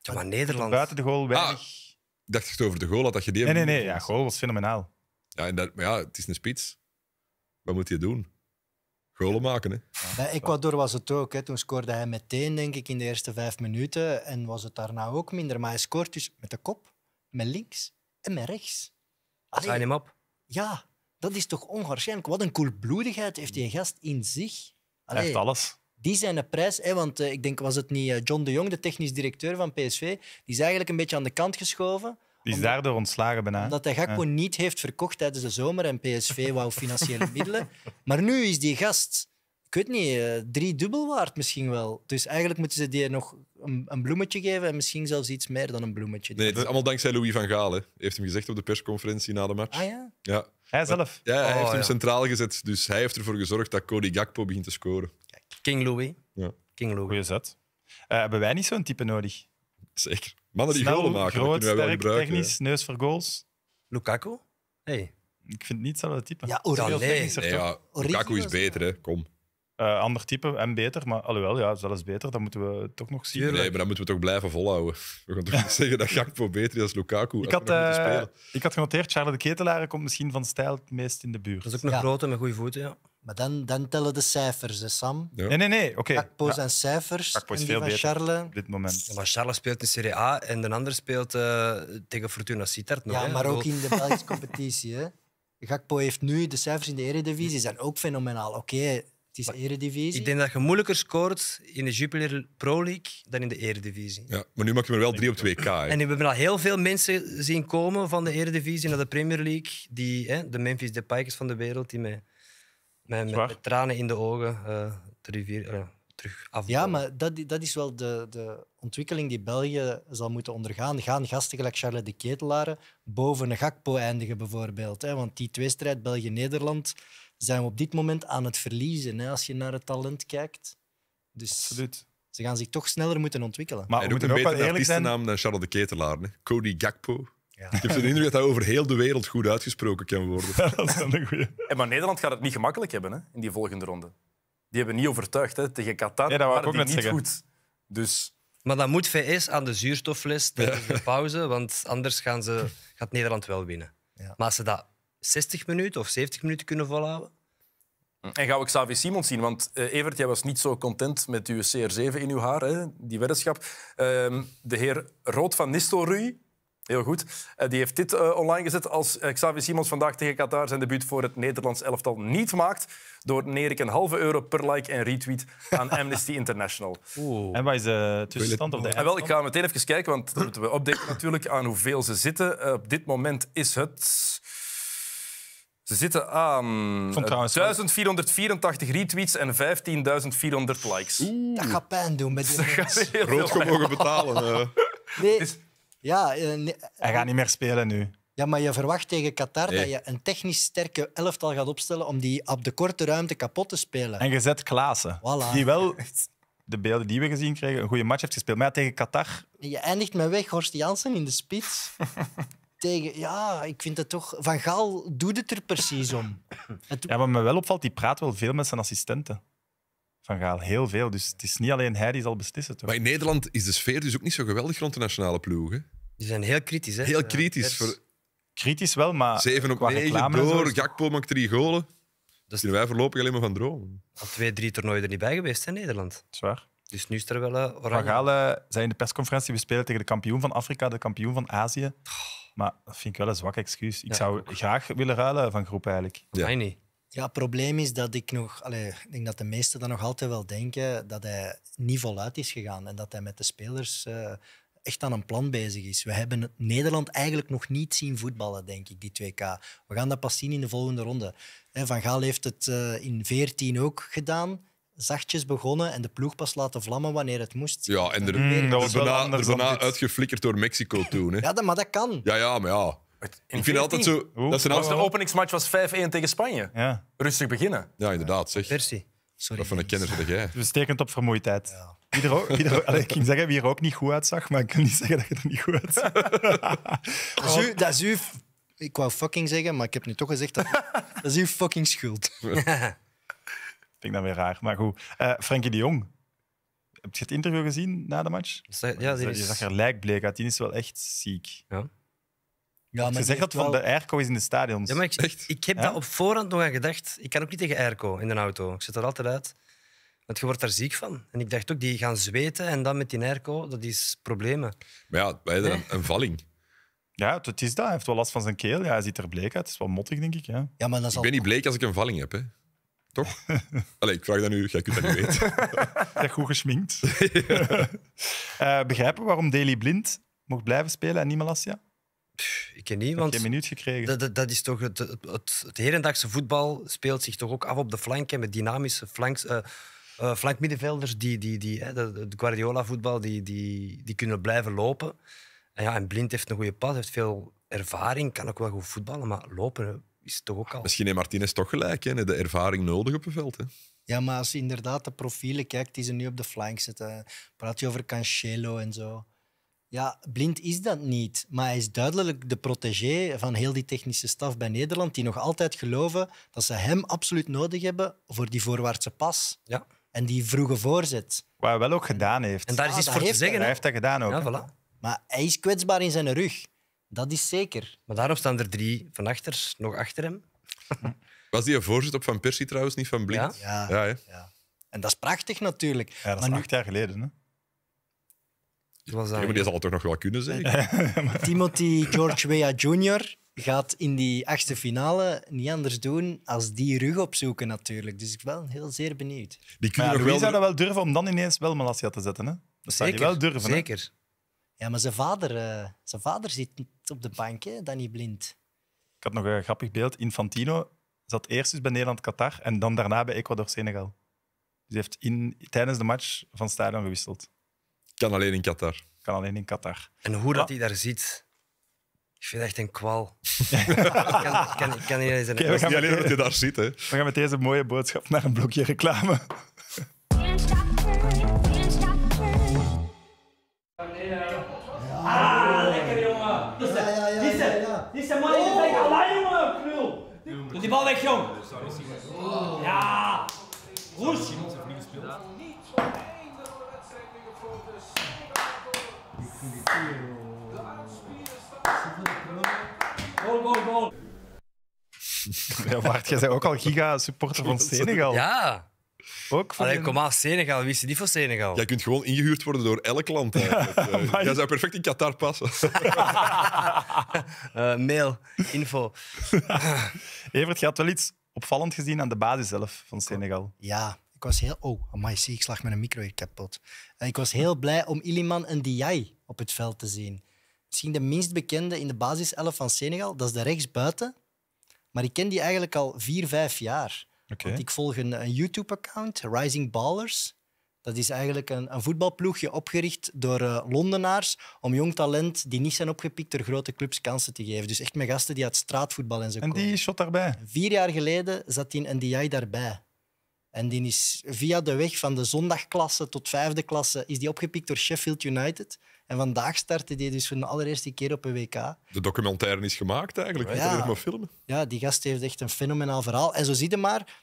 Ja, maar Nederland... Buiten de goal weg. Ah, ik dacht echt over de goal had, dat je die... Nee, nee, nee. Ja, goal was fenomenaal. Ja, en dat, maar ja, het is een spits. Wat moet je doen? Goalen maken, hè? Bij Ecuador was het ook. Hè. Toen scoorde hij meteen, denk ik, in de eerste vijf minuten. En was het daarna ook minder. Maar hij scoort dus met de kop, met links en met rechts. Zijn hem op. Ja, dat is toch onwaarschijnlijk. Wat een koelbloedigheid heeft die gast in zich. heeft alles. Die zijn de prijs, hè, want eh, ik denk, was het niet eh, John de Jong, de technisch directeur van PSV, die is eigenlijk een beetje aan de kant geschoven. Die is omdat, daardoor ontslagen bijna. Omdat hij Gakpo niet heeft verkocht tijdens de zomer en PSV wou [LAUGHS] financiële middelen. Maar nu is die gast, ik weet niet, uh, drie dubbel waard misschien wel. Dus eigenlijk moeten ze die nog een, een, bloemetje geven en misschien zelfs iets meer dan een bloemetje. Nee, het is allemaal dankzij Louis van Gaal. Hè. Heeft hem gezegd op de persconferentie na de match. Ah ja? Ja. Hij zelf? Ja, hij heeft oh, hem centraal gezet. Dus hij heeft ervoor gezorgd dat Cody Gakpo begint te scoren. King Louis. Ja. King Louis. Goeie zet. Uh, hebben wij niet zo'n type nodig? Zeker. Mannen die golen maken, groot, wel gebruiken, technisch, neus voor goals. Lukaku? Hey. Ik vind het niet hetzelfde type. Ja, Orale. Nee, ja, Lukaku is beter, hè. Kom. Uh, ander type en beter, maar alhoewel, ja, zelfs beter, dat moeten we toch nog zien. Nee, maar dat moeten we toch blijven volhouden. [LAUGHS] We gaan toch niet zeggen dat Gakpo beter is als Lukaku. Ik had, eh, ik had genoteerd, Charles de Ketelaar komt misschien van stijl het meest in de buurt. Dat is ook een ja. grote met goede voeten, ja. Maar dan, dan tellen de cijfers, Sam. Nee, nee, nee. oké. Gakpo zijn cijfers. Gakpo is veel beter Charles. op dit moment. maar Charles speelt in Serie A en de ander speelt eh, tegen Fortuna Sittard. ja, maar ook in de Belgische competitie. Hè. Gakpo heeft nu de cijfers in de Eredivisie zijn ook fenomenaal. Oké, eredivisie. Ik denk dat je moeilijker scoort in de Jupiler Pro League dan in de eredivisie. Ja, maar nu maak je me wel drie op twee k En we hebben al heel veel mensen zien komen van de eredivisie naar de Premier League. Die, hè, de Memphis Pikes van de wereld, die met, met, tranen in de ogen eh, terug af. Ja, maar dat, dat is wel de, de ontwikkeling die België zal moeten ondergaan. Gaan gasten gelijk Charles de Ketelaren boven een Gakpo eindigen, bijvoorbeeld. Hè? Want die tweestrijd België-Nederland zijn we op dit moment aan het verliezen hè, als je naar het talent kijkt. Dus Absoluut. ze gaan zich toch sneller moeten ontwikkelen. Maar we moeten ook wel eerlijk zijn. dan eh, Charles de Ketelaar, hè? Cody Gakpo. Ja. Ik heb de indruk dat hij over heel de wereld goed uitgesproken kan worden. [LAUGHS] dat is een goeie. En maar Nederland gaat het niet gemakkelijk hebben hè, in die volgende ronde. Die hebben niet overtuigd hè, tegen Qatar. Ja, dat ook niet zeggen. goed. Dus... Maar dan moet VS aan de zuurstofles. tijdens de [LAUGHS] pauze, want anders gaan ze, gaat Nederland wel winnen. Maar als ze dat 60 minuten of 70 minuten kunnen volhouden. Hm. En gaan we Xavier Simons zien? Want eh, Evert, jij was niet zo content met uw CR7 in uw haar, hè? die weddenschap. Ehm, de heer Rood van Nistelrooy, heel goed, eh, die heeft dit eh, online gezet. Als Xavier Simons vandaag tegen Qatar zijn debuut voor het Nederlands elftal niet maakt, neer ik een halve euro per like en retweet aan [LAUGHS] Amnesty International. Oeh. En wat is de tussenstand ah, op de wel, Ik ga meteen even kijken, want dan moeten we updaten natuurlijk aan hoeveel ze zitten. op dit moment is het... Ze zitten aan 1484 eh, retweets en 15.400 likes. Dat gaat pijn doen met die mensen. Rood mogen betalen. Uh. [LAUGHS] Nee. Ja, eh, Hij gaat niet meer spelen nu. Ja, maar je verwacht tegen Qatar dat je een technisch sterke elftal gaat opstellen om die op de korte ruimte kapot te spelen. En gezet Klaassen. Voilà. Die wel [LAUGHS] de beelden die we gezien kregen, een goede match heeft gespeeld. Maar tegen Qatar. Je eindigt met weg Horst Jansen in de spits. [LAUGHS] tegen. Ja, ik vind dat toch. Van Gaal doet het er precies om. Ja, wat me wel opvalt, die praat wel veel met zijn assistenten. Van Gaal, heel veel. Dus het is niet alleen hij die zal beslissen. Toch? Maar in Nederland is de sfeer dus ook niet zo geweldig rond de nationale ploegen. Die zijn heel kritisch, hè? Heel eh, kritisch. Voor... Kritisch wel, maar. 7 op 9 door, zo. maakt drie golen. Dus zien wij voorlopig alleen maar van dromen. Al twee, drie toernooien er niet bij geweest in Nederland. Zwaar. Dus nu is er wel eh, Van Gaal eh, zei in de persconferentie, we spelen tegen de kampioen van Afrika, de kampioen van Azië. Maar dat vind ik wel een zwak excuus. Ik zou graag willen ruilen van groep eigenlijk. Ja. Nee, niet. Ja, het probleem is dat ik nog, allee, ik denk dat de meesten dan nog altijd wel denken dat hij niet voluit is gegaan en dat hij met de spelers eh, echt aan een plan bezig is. We hebben Nederland eigenlijk nog niet zien voetballen, denk ik, die 2K. We gaan dat pas zien in de volgende ronde. Van Gaal heeft het eh, in 14 ook gedaan zachtjes begonnen en de ploeg pas laten vlammen wanneer het moest. Ja, en er, mm, dat was daarna, uitgeflikkerd door Mexico [LAUGHS] toen. Hè. Ja, maar dat kan. Ja, ja, maar ja. ik vind altijd zo... Dat zijn De openingsmatch was 5-1 tegen Spanje. Ja. Rustig beginnen. Ja, inderdaad. Zeg. Percy, Sorry. Dat van een kenner zeg jij? Bestekend op vermoeidheid. Ja. Wie ik ging zeggen wie er ook niet goed uitzag, maar ik kan niet zeggen dat je er niet goed uitzag. [LAUGHS] dat, is u, Ik wou fucking zeggen, maar ik heb nu toch gezegd dat... [LAUGHS] Dat is uw fucking schuld. Vind ik dan weer raar. Maar goed. Uh, Frenkie de Jong. Heb je het interview gezien na de match? Ja, die Je zag er bleek uit. Die is wel echt ziek. Ja. Ja, maar dat van de airco is in de stadion. Ja, maar ik, ik heb ja? daar op voorhand nog aan gedacht. Ik kan ook niet tegen airco in een auto. Ik zit er altijd uit. Want je wordt daar ziek van. En ik dacht ook, die gaan zweten en dan met die airco, dat is problemen. Maar ja, bij een valling. Ja, het is dat. Hij heeft wel last van zijn keel. Ja, hij ziet er bleek uit. Het is wel mottig, denk ik. Ja, ja maar dat is ik ben niet bleek als ik een valling heb. Hè. Toch? [LAUGHS] Allee, ik vraag dat nu, jij kunt dat niet weten. [LAUGHS] ja, goed gesminkt. [LAUGHS] Eh, begrijpen waarom Daily Blind mocht blijven spelen en niet Malassia? Ik ken niet, want... Heb minuut gekregen? Dat, dat, is toch... Het, het, het, hedendaagse voetbal speelt zich toch ook af op de flanken met dynamische flanks... Uh, flankmiddenvelders die, die, die, hè, de, Guardiola-voetbal, die, die, die kunnen blijven lopen. En, ja, en Blind heeft een goede pas, heeft veel ervaring, kan ook wel goed voetballen, maar lopen is toch ook Misschien heeft Martinez toch gelijk, hè? de ervaring nodig op het veld. Hè? Ja, maar als je inderdaad de profielen kijkt die ze nu op de flank zetten, praat je over Cancelo en zo. Ja, blind is dat niet. Maar hij is duidelijk de protégé van heel die technische staf bij Nederland, die nog altijd geloven dat ze hem absoluut nodig hebben voor die voorwaartse pas. Ja. En die vroege voorzet. Wat hij wel ook gedaan heeft. En daar is ah, iets voor te zeggen. Hij heeft dat gedaan ook. Ja, voilà. Maar hij is kwetsbaar in zijn rug. Dat is zeker. Maar daarop staan er drie van achter, nog achter hem. [LAUGHS] Was die een voorzitter op Van Persie trouwens, niet van Blind? Ja. ja, ja, En dat is prachtig natuurlijk. Ja, dat is maar acht jaar geleden, hè? Was dat, maar die zal toch nog wel kunnen, zeggen. [LAUGHS] Timothy George Weah Jr. gaat in die achtste finale niet anders doen als die rug opzoeken natuurlijk. Dus ik ben wel heel zeer benieuwd. Die wel... zou dat wel durven om dan ineens wel Malasia te zetten, hè? zou je wel durven, Zeker. Ja, maar zijn vader, uh, zijn vader zit op de bank, hè, Danny Blind. Ik had nog een grappig beeld. Infantino zat eerst eens bij Nederland-Qatar en dan daarna bij Ecuador-Senegal. Dus heeft in, tijdens de match van stadion gewisseld. Kan alleen in Qatar. Kan alleen in Qatar. En hoe dat hij daar zit, ik vind het echt een kwal. [LAUGHS] ik kan, kan, kan niet eens Okay, we gaan alleen dat je daar zit. Hè. We gaan met deze mooie boodschap naar een blokje reclame. [LAUGHS] Ah, lekker jongen. Is ja, ja, ja, ja, Is man in de plek. knul. Doe die bal weg, jong. Ja. Roes. Goal, goal, goal. Ja, Bart, jij bent ook al giga supporter van Senegal. Ja. Ook voor Senegal. Wie is die voor Senegal? Jij kunt gewoon ingehuurd worden door elk land. Eh, [LAUGHS] jij zou perfect in Qatar passen. uh, [LAUGHS] mail, info. [LAUGHS] Evert, je had wel iets opvallend gezien aan de basis zelf van Senegal. Ja, ik was heel... Oh, amai, zie, ik slag met een micro hier kapot. Eh, ik was heel blij om Iliman en Diaye op het veld te zien. Misschien de minst bekende in de basiself van Senegal, dat is de rechtsbuiten. Maar ik ken die eigenlijk al vier, vijf jaar ik volg een, YouTube-account, Rising Ballers. Dat is eigenlijk een, een voetbalploegje opgericht door uh, Londenaars om jong talent die niet zijn opgepikt door grote clubs kansen te geven. Dus echt met gasten die uit straatvoetbal en zo en komen. En die shot daarbij? Vier jaar geleden zat die NDI daarbij. En die is via de weg van de zondagklasse tot vijfde klasse is die opgepikt door Sheffield United. En vandaag startte die dus voor de allereerste keer op een WK. De documentaire is gemaakt eigenlijk, ja. niet maar filmen. Ja, die gast heeft echt een fenomenaal verhaal. En zo zie je maar,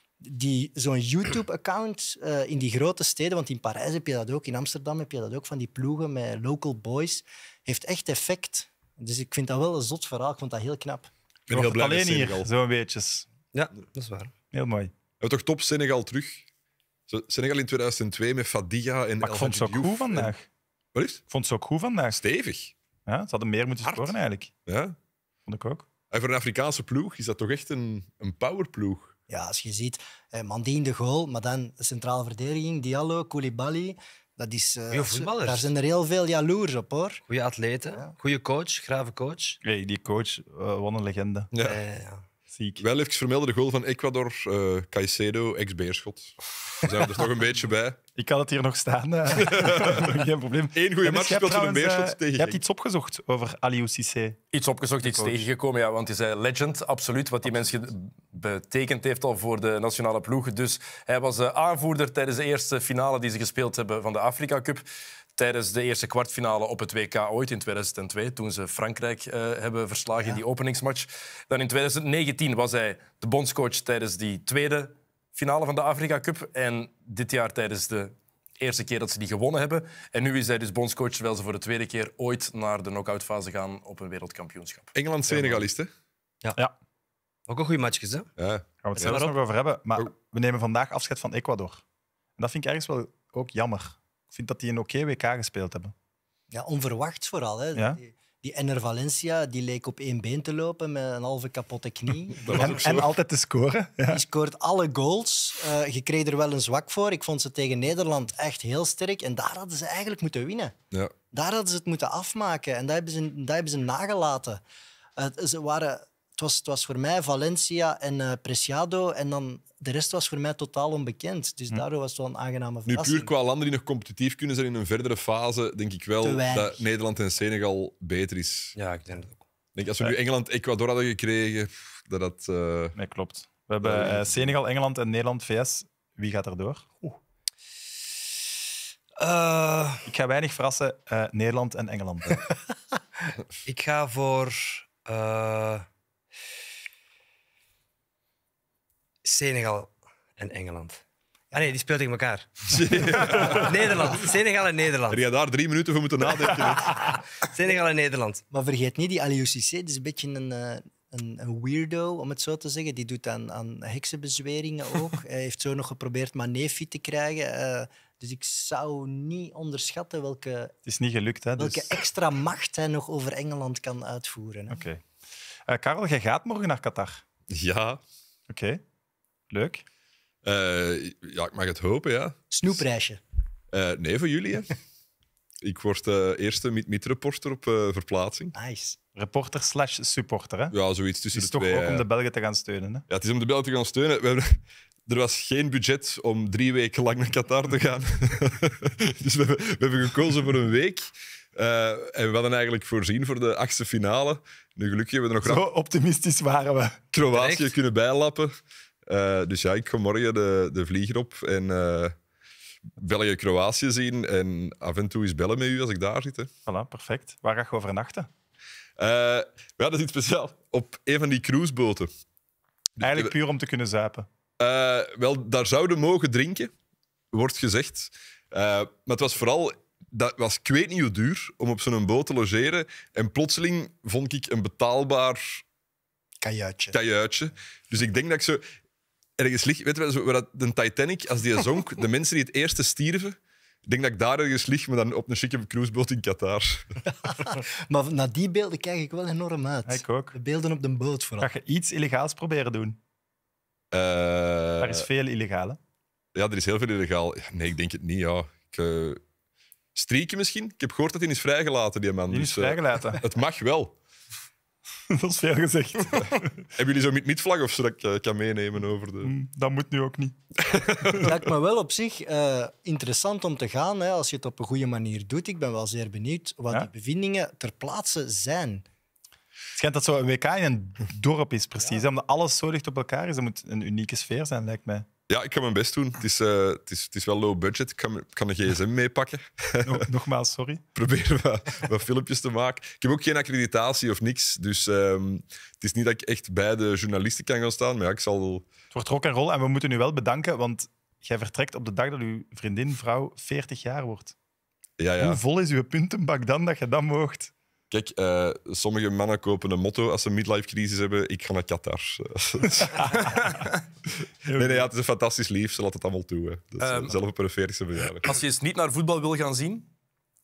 zo'n YouTube-account eh, in die grote steden, want in Parijs heb je dat ook, in Amsterdam heb je dat ook, van die ploegen met local boys, heeft echt effect. Dus ik vind dat wel een zot verhaal, ik vond dat heel knap. Ik ben heel blij alleen hier, zo'n beetje. Ja, dat is waar. Heel mooi. We toch top Senegal terug. Senegal in 2002 met Fadiga en Maar ik vond het ook goed vandaag. Wat is? Ik vond het zo goed vandaag. Stevig. Ja, ze hadden meer moeten scoren eigenlijk. Ja. Vond ik ook. En voor een Afrikaanse ploeg is dat toch echt een, een powerploeg. Ja, als je ziet, eh, Mandi de goal, maar dan centrale verdediging, Diallo, Koulibaly. Dat is, eh, Daar zijn er heel veel jaloers op, hoor. Goeie atleten, goede coach, grave coach. Hey, die coach, uh, een legende. Ja. ja. Ziek. Wel even vermelden de goal van Ecuador, eh, Caicedo, ex-beerschot. We zijn er toch een beetje bij. Ik kan het hier nog staan. Eh. [LAUGHS] geen probleem. Eén goede dus match speelt in een beerschot eh, tegen. Je hebt iets opgezocht over Aliou Cissé. Iets opgezocht, iets tegengekomen, ja. Want hij zei legend, absoluut. Wat die mensen betekend heeft al voor de nationale ploeg. Dus hij was aanvoerder tijdens de eerste finale die ze gespeeld hebben van de Afrika Cup tijdens de eerste kwartfinale op het WK ooit in 2002, toen ze Frankrijk eh, hebben verslagen in die openingsmatch. Dan in 2019 was hij de bondscoach tijdens die tweede finale van de Afrika Cup. En dit jaar tijdens de eerste keer dat ze die gewonnen hebben. En nu is hij dus bondscoach, terwijl ze voor de tweede keer ooit naar de knock-outfase gaan op een wereldkampioenschap. Engeland-Senegalisten. Ja. ja. Ook een goede match, hè? Ja. Gaan we het zelfs nog over hebben. Maar oh. we nemen vandaag afscheid van Ecuador. En dat vind ik ergens wel ook jammer. Ik vind dat die een oké WK gespeeld hebben. Ja, onverwachts vooral. Hè? Die, die Enner Valencia die leek op één been te lopen met een halve kapotte knie. [LAUGHS] en, altijd te scoren. Die scoort alle goals. Eh, je kreeg er wel een zwak voor. Ik vond ze tegen Nederland echt heel sterk. En daar hadden ze eigenlijk moeten winnen. Ja. Daar hadden ze het moeten afmaken. En daar hebben ze, daar hebben ze nagelaten. Eh, waren, het, was, het was voor mij Valencia en uh, Preciado. En dan de rest was voor mij totaal onbekend. Dus hm. daardoor was het wel een aangename verrassing. Nu, puur qua landen die nog competitief kunnen zijn in een verdere fase, denk ik wel dat Nederland en Senegal beter is. Ja, ik denk dat ook. Denk, als we nu Engeland, Ecuador hadden gekregen, dat dat... Uh... Eh, nee, klopt. We hebben eh, Senegal, Engeland en Nederland, VS. Wie gaat er door? Eh. Ik ga weinig verrassen. Nederland en Engeland. [LAUGHS] ik ga voor... Senegal en Engeland. Ah nee, die speelt tegen elkaar. [LAUGHS] Nederland. Senegal en Nederland. Heb je daar drie minuten voor moeten nadenken? [LAUGHS] Senegal en Nederland. Maar vergeet niet, die Aliou Cissé, is een beetje een, eh, een, een, weirdo, om het zo te zeggen. Die doet aan, aan heksenbezweringen ook. [LAUGHS] Hij heeft zo nog geprobeerd Manefi te krijgen. Eh, dus ik zou niet onderschatten welke, het is niet gelukt, hè, welke dus- extra macht hij nog over Engeland kan uitvoeren. Oké. Okay. Eh, Karel, jij gaat morgen naar Qatar. Ja. Oké. Leuk. Eh, ja, ik mag het hopen, ja. Snoepreisje. Eh, nee, voor jullie, hè. [LAUGHS] Ik word de eh, eerste meet reporter op verplaatsing. Nice. Reporter slash supporter, hè? Ja, zoiets tussen de twee. Het is toch ook om de Belgen te gaan steunen, hè? Ja, het is om de Belgen te gaan steunen. We hebben... [LAUGHS] Er was geen budget om drie weken lang naar Qatar te gaan. [LAUGHS] dus we hebben, we gekozen voor een week. en we hadden eigenlijk voorzien voor de achtste finale. Nu gelukkig hebben we er nog... Zo optimistisch waren we. Kroatië kunnen bijlappen. Eh, dus ja, ik ga morgen de, de vlieger op en uh, eh, België-Kroatië zien. En af en toe is bellen met u als ik daar zit. Hè. Voilà, perfect. Waar ga je overnachten? Uh, eh, we dat is iets speciaal. Op een van die cruiseboten. Dus Eigenlijk puur om te kunnen zuipen? wel, daar zouden mogen drinken, wordt gezegd. maar het was vooral dat was ik weet niet hoe duur om op zo'n boot te logeren. En plotseling vond ik een betaalbaar kajuitje. kajuitje. Dus ik denk dat ik zo ergens licht. Weet je, zo, de Titanic, als die zonk, de mensen die het eerste stierven. Ik denk dat ik daar ergens lig, maar dan op een chique cruiseboot in Qatar. [LAUGHS] maar naar die beelden kijk ik wel enorm uit. Ik ook. De beelden op de boot vooral. Ga je iets illegaals proberen doen? er eh, is veel illegaal, hè? Ja, er is heel veel illegaal. Nee, ik denk het niet, ja. Ik, eh, misschien? Ik heb gehoord dat hij is vrijgelaten, die man. Die is dus, eh, vrijgelaten. [LAUGHS] het mag wel. [LAUGHS] dat is veel gezegd. [LAUGHS] Hebben jullie zo mid-vlag of zodat ik eh, kan meenemen over de... Mm, dat moet nu ook niet. Het lijkt me wel op zich eh, interessant om te gaan hè, als je het op een goede manier doet. Ik ben wel zeer benieuwd wat de die bevindingen ter plaatse zijn. Het schijnt dat zo'n WK in een dorp is, precies. Omdat alles zo dicht op elkaar is, dat moet een unieke sfeer zijn, lijkt mij. Ja, ik kan mijn best doen. Het is, eh, het is, het is wel low budget. Ik kan, een gsm meepakken. [LAUGHS] Nogmaals, sorry. Proberen we wat, filmpjes te maken. Ik heb ook geen accreditatie of niks. Dus ehm, het is niet dat ik echt bij de journalisten kan gaan staan. Maar ik zal... Het wordt rock en rol. En we moeten u wel bedanken, want jij vertrekt op de dag dat uw vriendin, vrouw, 40 jaar wordt. Ja, ja. Hoe vol is uw puntenbak dan dat je dan moogt? Kijk, eh, sommige mannen kopen een motto als ze een midlife-crisis hebben. Ik ga naar Qatar. [LAUGHS] nee, nee ja, het is een fantastisch lief. Ze laat het allemaal toe. Dus, um, zelf een perfecte bejaarde. Als je eens niet naar voetbal wil gaan zien,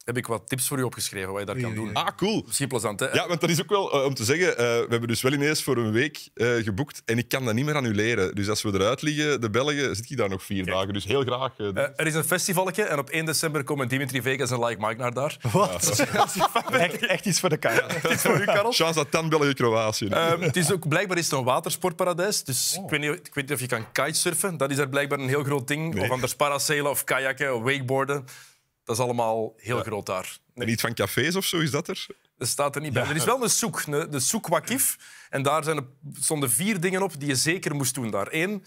heb ik wat tips voor u opgeschreven wat je daar kan doen. Ah, cool. Misschien plezant, hè? Ja, want dat is ook wel eh, om te zeggen. Eh, we hebben dus wel ineens voor een week eh, geboekt en ik kan dat niet meer annuleren. Dus als we eruit liggen, de Belgen, zit je daar nog vier dagen. Dus heel graag. er is een festivalletje en op 1 december komen Dimitri Vegas en Like Mike naar daar. Wat? [LAUGHS] echt, iets voor de kaart. Ja. Iets voor u, Karel. [LAUGHS] Chance dat dan België-Kroatië. Ehm, het is ook blijkbaar is het een watersportparadijs. Dus oh. ik, weet niet, ik, weet niet, of je kan kitesurfen. Dat is er blijkbaar een heel groot ding. Of anders paracelen of kajakken of wakeboarden. Dat is allemaal heel groot daar. Nee. Niet van cafés of zo, is dat er? Dat staat er niet bij. Er is wel een soek, de, de soek Wakif. En daar zijn er, stonden vier dingen op die je zeker moest doen daar. Eén,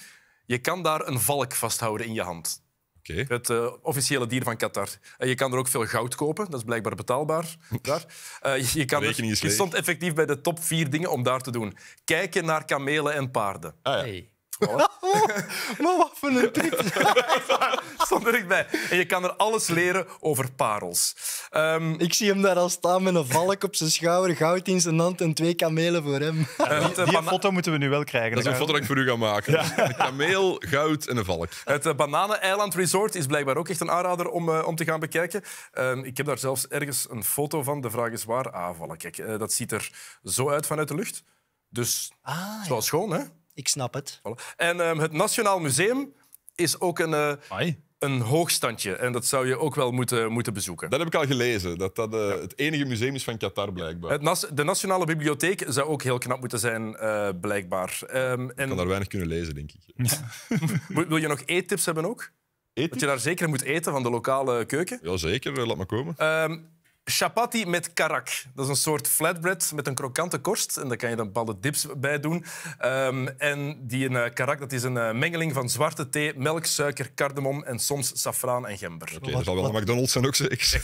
je kan daar een valk vasthouden in je hand. Okay. Het eh, officiële dier van Qatar. je kan er ook veel goud kopen, dat is blijkbaar betaalbaar. [LAUGHS] Daar. Eh, je, kan er, dus- je stond effectief bij de top vier dingen om daar te doen. Kijken naar kamelen en paarden. Ah, ja. [LAUGHS] Oh, maar wat voor een [LAUGHS] trip. Stond er ik bij. En je kan er alles leren over parels. Ehm, ik zie hem daar al staan met een valk op zijn schouder, goud in zijn hand en twee kamelen voor hem. [LAUGHS] Eh, die, eh, foto moeten we nu wel krijgen. Dat is een foto dat ik voor u ga maken. Ja. Een kameel, goud en een valk. Het uh, eh, Island Resort is blijkbaar ook echt een aanrader om, om te gaan bekijken. Ehm, ik heb daar zelfs ergens een foto van. De vraag is waar ah, Kijk, dat ziet er zo uit vanuit de lucht. Dus ah, het is wel schoon, hè? Ik snap het. En ehm, het Nationaal Museum is ook een, eh, een hoogstandje. En dat zou je ook wel moeten, moeten bezoeken. Dat heb ik al gelezen. Dat dat eh, het enige museum is van Qatar, blijkbaar. Het de Nationale Bibliotheek zou ook heel knap moeten zijn, eh, blijkbaar. Um, en... kan daar weinig kunnen lezen, denk ik. [LAUGHS] Wil je nog eettips hebben ook? Dat je daar zeker moet eten van de lokale keuken? Ja, zeker. Laat maar komen. Ehm, chapati met karak. Dat is een soort flatbread met een krokante korst. En daar kan je dan bepaalde dips bij doen. Ehm, en die een, eh, karak dat is een eh, mengeling van zwarte thee, melk, suiker, kardemom en soms saffraan en gember. Oké, dat zal wel wat, McDonald's zijn ook zeker.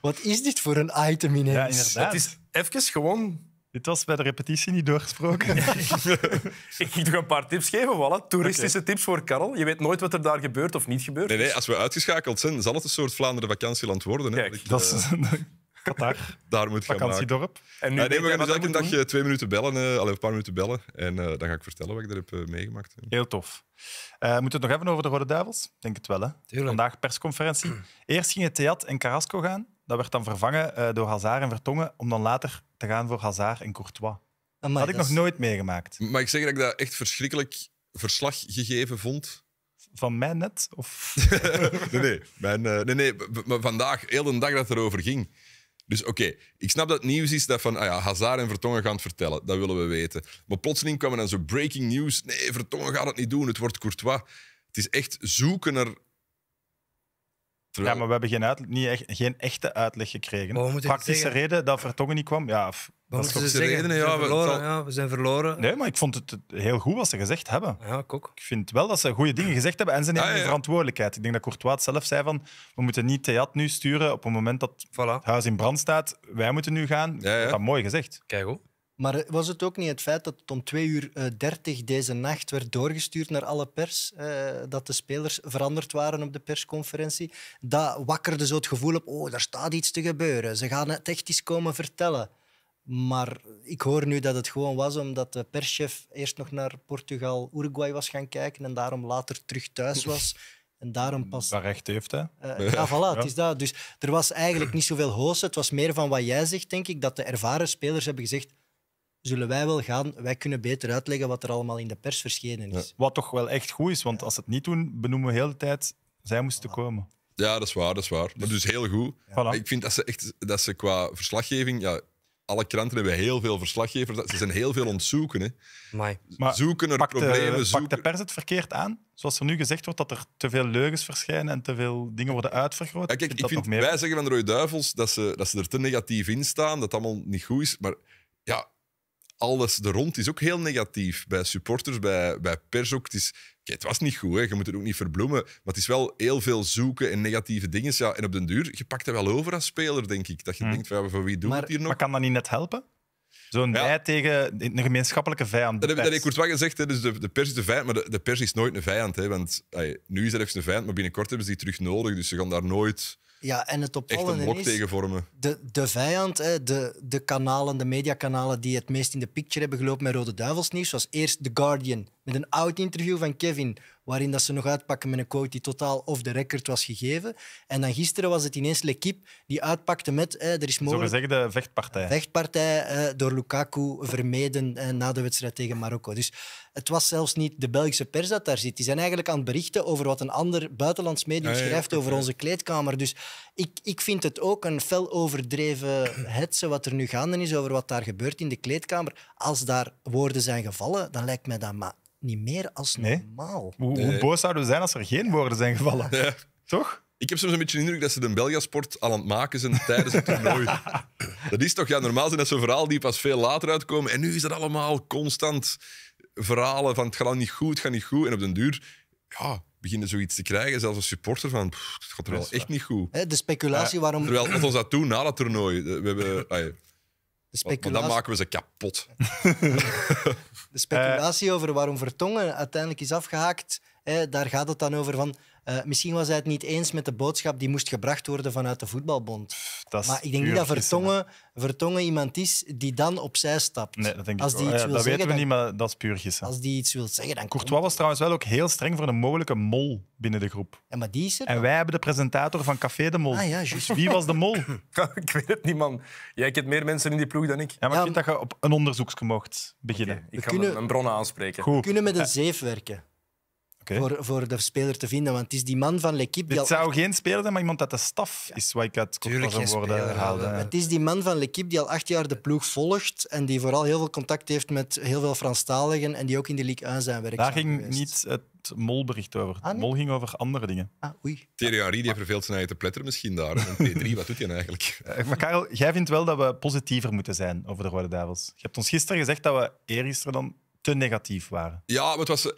wat is dit voor een item in Het is even gewoon dit was bij de repetitie niet doorgesproken. [LAUGHS] ik ging toch een paar tips geven, voilà. Toeristische tips voor Karel. Je weet nooit wat er daar gebeurt of niet gebeurt. Nee, nee dus- als we uitgeschakeld zijn, zal het een soort Vlaanderen vakantieland worden. Hè? Kijk, dat is... Eh, een Qatar. [LAUGHS] Daar moet gaan Vakantiedorp. En nu ah, we gaan dus elke dag eh, twee minuten bellen, uh, eh, allez, een paar minuten bellen. En dan ga ik vertellen wat ik er heb meegemaakt. Heel tof. moeten we het nog even over de Rode Duivels? Denk het wel, hè? Vandaag persconferentie. Eerst gingen Theat en Carrasco gaan. Dat werd dan vervangen eh, door Hazard en Vertongen om dan later te gaan voor Hazard en Courtois. dat had ik nog nooit meegemaakt. Mag ik zeggen dat ik dat echt verschrikkelijk verslag gegeven vond? Van mij net? Of? [LAUGHS] nee, nee, eh, nee, nee, maar vandaag, heel de dag dat erover ging. Dus oké, ik snap dat het nieuws is dat van ah ja, Hazard en Vertongen gaan het vertellen. Dat willen we weten. Maar plotseling kwam er dan zo breaking news. Nee, Vertongen gaat het niet doen, het wordt Courtois. Het is echt zoeken naar ja, maar we hebben geen, niet echt, geen echte uitleg gekregen. Praktische reden dat Vertongen niet kwam, ja... Dat is ze redenen, we, zijn ja, verloren, we zijn verloren. Nee, maar ik vond het heel goed wat ze gezegd hebben. Ja, ik ook. Ik vind wel dat ze goede dingen gezegd hebben en ze nemen de verantwoordelijkheid. Ik denk dat Courtois zelf zei van, we moeten niet Theat nu sturen op het moment dat voilà. het huis in brand staat. Wij moeten nu gaan. Ja, Dat mooi gezegd. Kijk, hoor. Maar eh, was het ook niet het feit dat het om 2 uur 30 eh, deze nacht werd doorgestuurd naar alle pers, eh, dat de spelers veranderd waren op de persconferentie? Dat wakkerde zo het gevoel op, oh, daar staat iets te gebeuren. Ze gaan het echt iets komen vertellen. Maar ik hoor nu dat het gewoon was omdat de perschef eerst nog naar Portugal, Uruguay was gaan kijken en daarom later terug thuis was. En daarom pas... Waar recht heeft, hè? [LAUGHS] ja, voilà, het is dat. Dus er was eigenlijk niet zoveel hoos. Het was meer van wat jij zegt, denk ik, dat de ervaren spelers hebben gezegd zullen wij wel gaan. Wij kunnen beter uitleggen wat er allemaal in de pers verschenen is. Wat toch wel echt goed is, want als ze het niet doen, benoemen we de hele tijd, zij moesten komen. Ja, dat is waar, dat is waar. Maar dus, heel goed. Ik vind dat ze, echt, dat ze qua verslaggeving... Ja, alle kranten hebben heel veel verslaggevers. Ze zijn heel veel ontzoeken. Hè. Maar zoeken naar problemen. De, Pakt de pers het verkeerd aan? Zoals er nu gezegd wordt dat er te veel leugens verschijnen en te veel dingen worden uitvergroot. kijk, ik vind, ik vind wij zeggen van de Rode Duivels dat ze, dat ze er te negatief in staan, dat het allemaal niet goed is. Maar ja, alles er rond is ook heel negatief. Bij supporters, bij, bij pers ook. Het, is, okay, het was niet goed, hè. je moet het ook niet verbloemen. Maar het is wel heel veel zoeken en negatieve dingen. Ja, en op den duur, je pakt dat wel over als speler, denk ik. Dat je hm. denkt, van, van wie doen we het hier nog? Maar kan dat niet net helpen? Zo'n ja. tegen een gemeenschappelijke vijand. Dat heb, dat ik kort gezegd. Hè. Dus de, de, pers is de vijand, maar de, de pers is nooit een vijand. Hè. Want nu is er even een vijand, maar binnenkort hebben ze die terug nodig. Dus ze gaan daar nooit ja, en het opvallende Echt een tegenvormen. De, de vijand, hè, de, de kanalen, de mediakanalen die het meest in de picture hebben gelopen met Rode Duivels nieuws, was eerst The Guardian met een oud interview van Kevin waarin dat ze nog uitpakken met een quote die totaal off the record was gegeven. En dan gisteren was het ineens L'Equipe die uitpakte met... Eh, er is mogelijk... de vechtpartij. Vechtpartij eh, door Lukaku vermeden eh, na de wedstrijd tegen Marokko. Dus het was zelfs niet de Belgische pers dat daar zit. Die zijn eigenlijk aan het berichten over wat een ander buitenlands medium schrijft over onze kleedkamer. Dus ik, ik vind het ook een fel overdreven hetze wat er nu gaande is over wat daar gebeurt in de kleedkamer. Als daar woorden zijn gevallen, dan lijkt mij dat maar niet meer als normaal. Hoe, boos zouden we zijn als er geen woorden zijn gevallen? Toch? Ik heb soms een beetje de indruk dat ze de sport al aan het maken zijn tijdens het toernooi. [LAUGHS] dat is toch ja, normaal zijn dat ze verhalen die pas veel later uitkomen. En nu is dat allemaal constant verhalen van het gaat niet goed, het gaat niet goed. En op den duur ja, beginnen zoiets te krijgen, zelfs als supporter, van het gaat er wel echt niet goed. De speculatie waarom... Terwijl, wat ons dat toen na dat toernooi. We hebben, [LAUGHS] De speculatie... dan maken we ze kapot. [LAUGHS] de speculatie over waarom Vertongen uiteindelijk is afgehaakt, daar gaat het dan over van eh, misschien was hij het niet eens met de boodschap die moest gebracht worden vanuit de voetbalbond. maar ik denk niet dat Vertongen, Vertongen iemand is die dan opzij stapt. dat Als die iets dat weten we niet, maar dat is puur gissen. Als die iets wil zeggen, dan Courtois was trouwens wel ook heel streng voor een mogelijke mol binnen de groep. Ja, maar die is En wij hebben de presentator van Café de Mol. Ah, ja, dus wie was de mol? [LAUGHS] ik weet het niet, man. Jij kent meer mensen in die ploeg dan ik. Ja, maar ik vind dat je op een onderzoeksgemocht mocht beginnen. ik ga een bron aanspreken. We kunnen met een zeef werken. Voor, voor de speler te vinden. Want het is die man van L'Equipe... Het al... zou geen speler zijn, maar iemand dat de staf is, wat ik uit Tuurlijk woorden herhaalde. Het is die man van L'Equipe die al acht jaar de ploeg volgt en die vooral heel veel contact heeft met heel veel Franstaligen en die ook in de league aan zijn werk. Daar ging niet het molbericht over. Ah, Mol ging over andere dingen. Ah, oei. Thierry Henry die ah. verveelt zijn eigen te pletteren misschien daar. P3, [LAUGHS] wat doet hij nou eigenlijk? Eh, maar Karel, jij vindt wel dat we positiever moeten zijn over de Rode Duivels. Je hebt ons gisteren gezegd dat we eergisteren dan te negatief waren. Ja, maar het was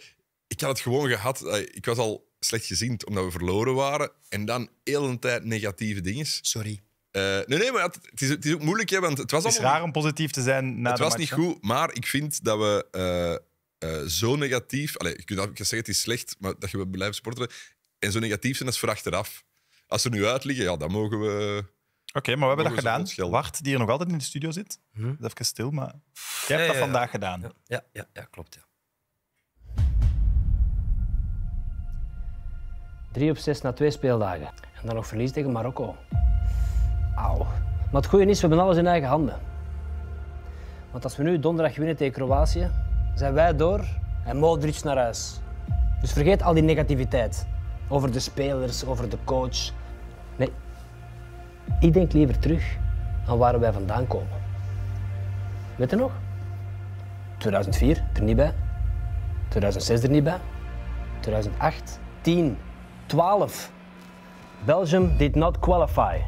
ik had het gewoon gehad. Eh, ik was al slecht gezind omdat we verloren waren. En dan heel een tijd negatieve dingen. Sorry. Eh, nee, nee, maar het, is, het is, ook moeilijk, hè, want het was Het is raar om positief te zijn na Het was niet goed, maar ik vind dat we eh, zo negatief... Allee, je kunt zeggen, het is slecht, maar dat je blijft sporten En zo negatief zijn, dat is voor achteraf. Als ze nu uitliggen, ja, dan mogen we... Oké, maar we hebben dat gedaan. Wart, die er nog altijd in de studio zit. Hm? Even stil, maar jij hebt dat vandaag gedaan. Ja, ja, ja klopt, ja. 3 op 6 na twee speeldagen. En dan nog verlies tegen Marokko. Auw. Maar het goede is, we hebben alles in eigen handen. Want als we nu donderdag winnen tegen Kroatië, zijn wij door en Modric naar huis. Dus vergeet al die negativiteit over de spelers, over de coach. Nee, ik denk liever terug aan waar wij vandaan komen. Weet je nog? 2004 er niet bij, 2006 er niet bij, 2008, 10, 12. Belgium did not qualify.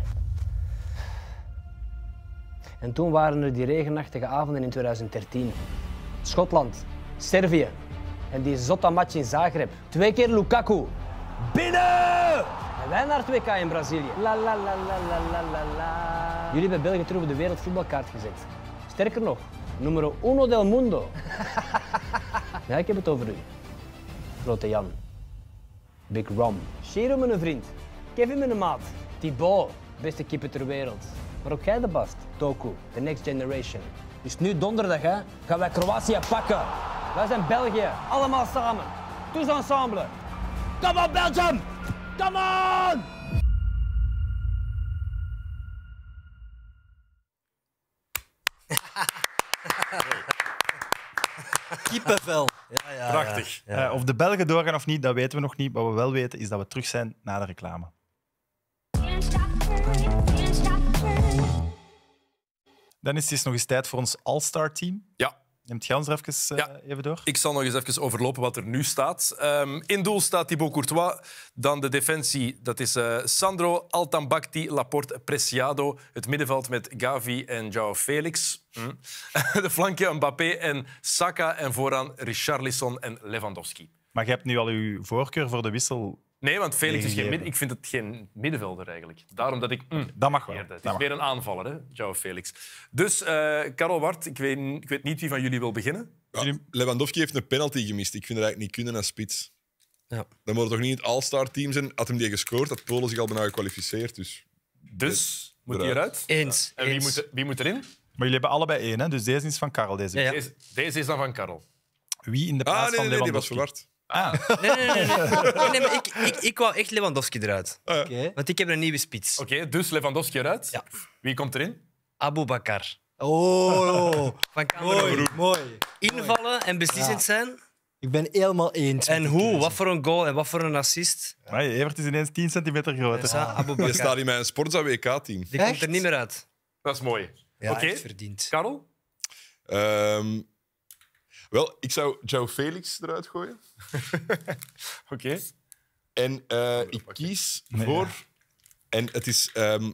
En toen waren er die regenachtige avonden in 2013. Schotland, Servië en die zotte match in Zagreb. Twee keer Lukaku. Binnen! En wij naar het WK in Brazilië. La la la la la la la. Jullie hebben België terug op de wereldvoetbalkaart gezet. Sterker nog, numero uno del mundo. [LAUGHS] ja, ik heb het over u, grote Jan. Big Rom. Shiro mijn vriend. Kevin mijn maat. Thibaut, beste keeper ter wereld. Maar ook jij de bast. Toku, the next generation. Dus nu donderdag hè, gaan wij Kroatië pakken. Wij zijn België, allemaal samen. Tous ensemble. Come on Belgium! [LAUGHS] Come on! Kiepenvel! Prachtig. Uh, of de Belgen doorgaan of niet, dat weten we nog niet. Wat we wel weten, is dat we terug zijn na de reclame. Dan is het nog eens tijd voor ons All-Star team. Ja. Neemt Jan's er even, eh, even, door? Ik zal nog eens even overlopen wat er nu staat. Ehm, in doel staat Thibaut Courtois. Dan de defensie, dat is uh, Sandro, Altambacti, Laporte, Preciado. Het middenveld met Gavi en João Felix. Hm. [LAUGHS] de flankje Mbappé en Saka. En vooraan Richarlison en Lewandowski. Maar je hebt nu al uw voorkeur voor de wissel Nee, want Felix is geen ik vind het geen middenvelder eigenlijk. Daarom dat ik... Mm. dat mag wel. Het is weer een aanvaller, hè, Felix. Dus, uh, Karel Wart, ik weet, ik weet niet wie van jullie wil beginnen. Lewandowski heeft een penalty gemist. Ik vind het eigenlijk niet kunnen aan spits. Ja. Dan moet het toch niet het All-Star team zijn. Had hem die gescoord, had Polen zich al bijna gekwalificeerd. Dus, dus moet hij eruit? Eens. En Wie, moet, moet erin? Maar jullie hebben allebei één, hè? dus deze is van Karel. Deze, deze, is dan van Karel. Wie in de ah, plaats ah, van Lewandowski? die was verward. Ah. Nee, nee, nee. nee. ik, ik, ik wou echt Lewandowski eruit. Ah. Want ik heb een nieuwe spits. Oké, dus Lewandowski eruit. Ja. Wie komt erin? Abu Bakar. Oh, van mooi, Invallen en beslissend zijn. Ik ben helemaal eens. En hoe? Wat voor een goal en wat voor een assist. Je Evert is ineens 10 centimeter groter. Abu Je staat in mijn Sportza WK-team. Die komt er niet meer uit. Dat is mooi. Ja, Oké. echt Karel? Ehm, wel, ik zou Joe Felix eruit gooien. [LAUGHS] Oké. En eh, ik kies voor... En het is ehm,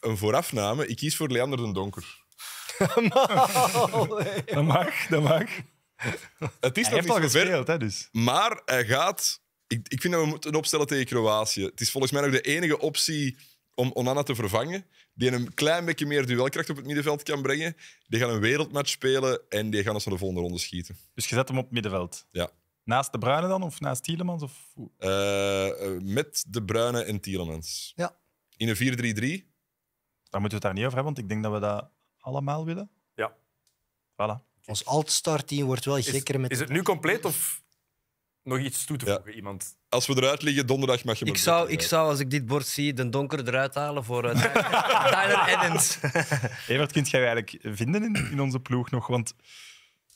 een voorafname. Ik kies voor Leander den Donker. [LAUGHS] dat mag, dat mag. Het is nog niet al gespeeld, hè, dus. Maar hij gaat... Ik, ik vind dat we moeten opstellen tegen Kroatië. Het is volgens mij nog de enige optie om Onana te vervangen, die een klein beetje meer duelkracht op het middenveld kan brengen. Die gaan een wereldmatch spelen en die gaan als naar de volgende ronde schieten. Dus je zet hem op het middenveld? Ja. Naast de Bruine dan, of naast Tielemans? Of... Eh, eh, met de Bruine en Tielemans. Ja. In een 4-3-3. Daar moeten we het daar niet over hebben, want ik denk dat we dat allemaal willen. Ja. Voilà. Ons alt-star-team wordt wel gekker met... Is het nu compleet of nog iets toe te voegen, iemand. Als we eruit liggen, donderdag mag je ik zou, Ik zou, als ik dit bord zie, de donker eruit halen voor uh, [LAUGHS] Tyler Evans. [LAUGHS] Evert, kunt jij eigenlijk vinden in, in onze ploeg nog? Want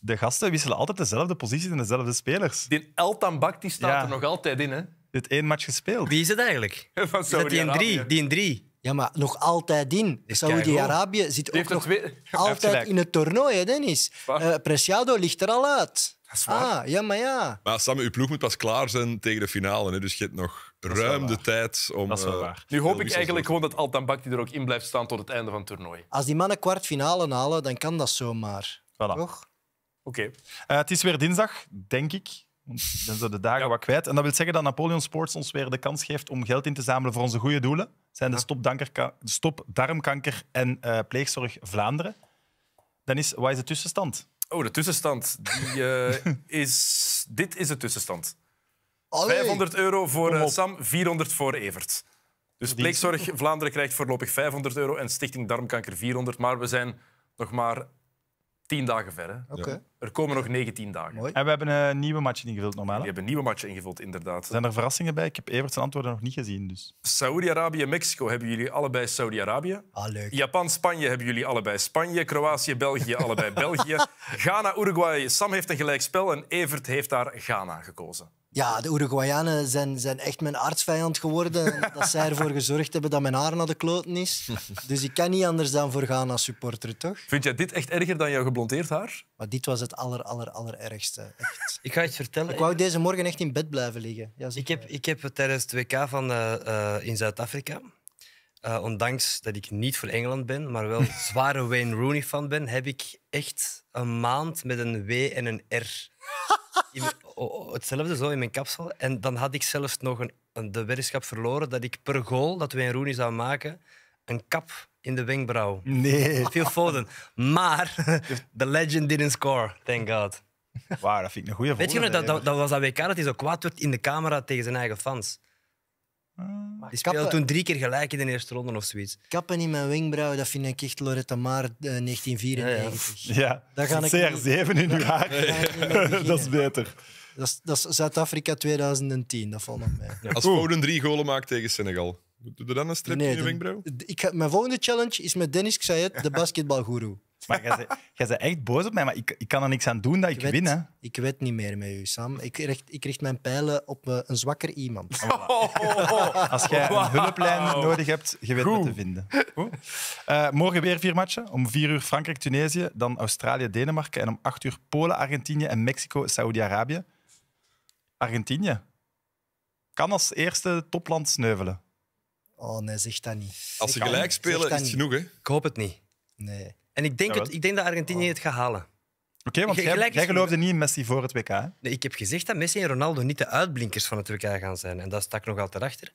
de gasten wisselen altijd dezelfde posities en dezelfde spelers. Die Eltanbak die staat er nog altijd in, hè? Dit één match gespeeld. Wie is het eigenlijk? [LAUGHS] Van is die in drie? Die in drie. Ja, maar nog altijd in. Saudi-Arabië zit ook nog altijd in het toernooi, Dennis. Eh, Preciado ligt er al uit. Ah, ja, maar ja. Maar Sam, uw ploeg moet pas klaar zijn tegen de finale. Hè? Dus je hebt nog ruim de tijd om... Dat is wel eh, waar. nu hoop ik eigenlijk gewoon dat Altan Bakti er ook in blijft staan tot het einde van het toernooi. Als die mannen kwartfinale halen, dan kan dat zomaar. Voilà. Toch? Oké. Eh, het is weer dinsdag, denk ik. dan zijn de dagen wat kwijt. En dat wil zeggen dat Napoleon Sports ons weer de kans geeft om geld in te zamelen voor onze goede doelen. zijn de stop, stop darmkanker en eh, pleegzorg Vlaanderen. Dan is, wat is de tussenstand? Oh, de tussenstand. Die, eh, [LAUGHS] is... Dit is de tussenstand. 500 euro voor eh, Sam, 400 voor Evert. Dus pleegzorg Vlaanderen krijgt voorlopig 500 euro en Stichting Darmkanker 400. Maar we zijn nog maar tien dagen verder. Er komen nog 19 dagen. En we hebben een eh, nieuwe match ingevuld normaal. We hebben een nieuwe match ingevuld, inderdaad. Zijn er verrassingen bij? Ik heb Evert zijn antwoorden nog niet gezien. Dus. Saudi-Arabië Mexico hebben jullie allebei Saudi-Arabië. Ah, leuk. Japan, Spanje hebben jullie allebei Spanje. Kroatië, België, allebei [LAUGHS] België. Ghana, Uruguay. Sam heeft een gelijkspel en Evert heeft daar Ghana gekozen. Ja, de Uruguayanen zijn, zijn echt mijn artsvijand geworden. dat zij ervoor gezorgd hebben dat mijn haar naar de kloten is. Dus ik kan niet anders dan voor gaan als supporter, toch? Vind jij dit echt erger dan jouw geblondeerd haar? Maar dit was het aller, aller, allerergste. Echt. Ik ga iets vertellen. Ik wou deze morgen echt in bed blijven liggen. Ja, ik, heb, ik heb tijdens het WK van, eh, eh, in Zuid-Afrika... Eh, ondanks dat ik niet voor Engeland ben, maar wel [LAUGHS] zware Wayne Rooney-fan ben, heb ik echt een maand met een W en een R [LAUGHS] hetzelfde zo in mijn kapsel. En dan had ik zelfs nog een, een de weddenschap verloren dat ik per goal dat wij een Rooney zou maken, een kap in de wenkbrauw. Nee. Veel Foden. Maar [LAUGHS] the legend didn't score, thank god. Waar, dat vind ik een goede Weet je nog, dat, dat, dat was dat WK dat hij zo kwaad werd in de camera tegen zijn eigen fans. Maar die toen drie keer gelijk in de eerste ronde of zoiets. Kappen in mijn wenkbrauw, dat vind ik echt Loretta Maar 1994. Eh, ja, ja. Daar [LAUGHS] ga ik CR7 in uw haar. dat is beter. Dat is, Zuid-Afrika 2010, dat valt nog mee. als Foden drie golen maakt tegen Senegal, doe je dan een strip in je wenkbrauw? Ik mijn volgende challenge is met Dennis Xayet, de [LAUGHS] basketbalgoeroe. Maar jij bent echt boos op mij, maar ik, ik kan er niks aan doen dat ik, win. Hè? Ik weet niet meer met u, Sam. Ik richt, ik richt mijn pijlen op eh, een zwakker iemand. Oh, [LAUGHS] als jij een hulplijn nodig hebt, je weet me te vinden. Eh, morgen weer vier matchen. Om vier uur Frankrijk-Tunesië, dan Australië-Denemarken en om acht uur Polen-Argentinië en Mexico-Saudi-Arabië. Argentinië kan als eerste topland sneuvelen. Oh nee, zeg dat niet. Als ze gelijk spelen, is het genoeg, hè? Ik hoop het niet. Nee. En ik denk, het, ik denk dat Argentinië oh. het gaat halen. Oké, want jij, jij, geloofde niet in Messi voor het WK. Nee, ik heb gezegd dat Messi en Ronaldo niet de uitblinkers van het WK gaan zijn. En dat stak nog altijd achter.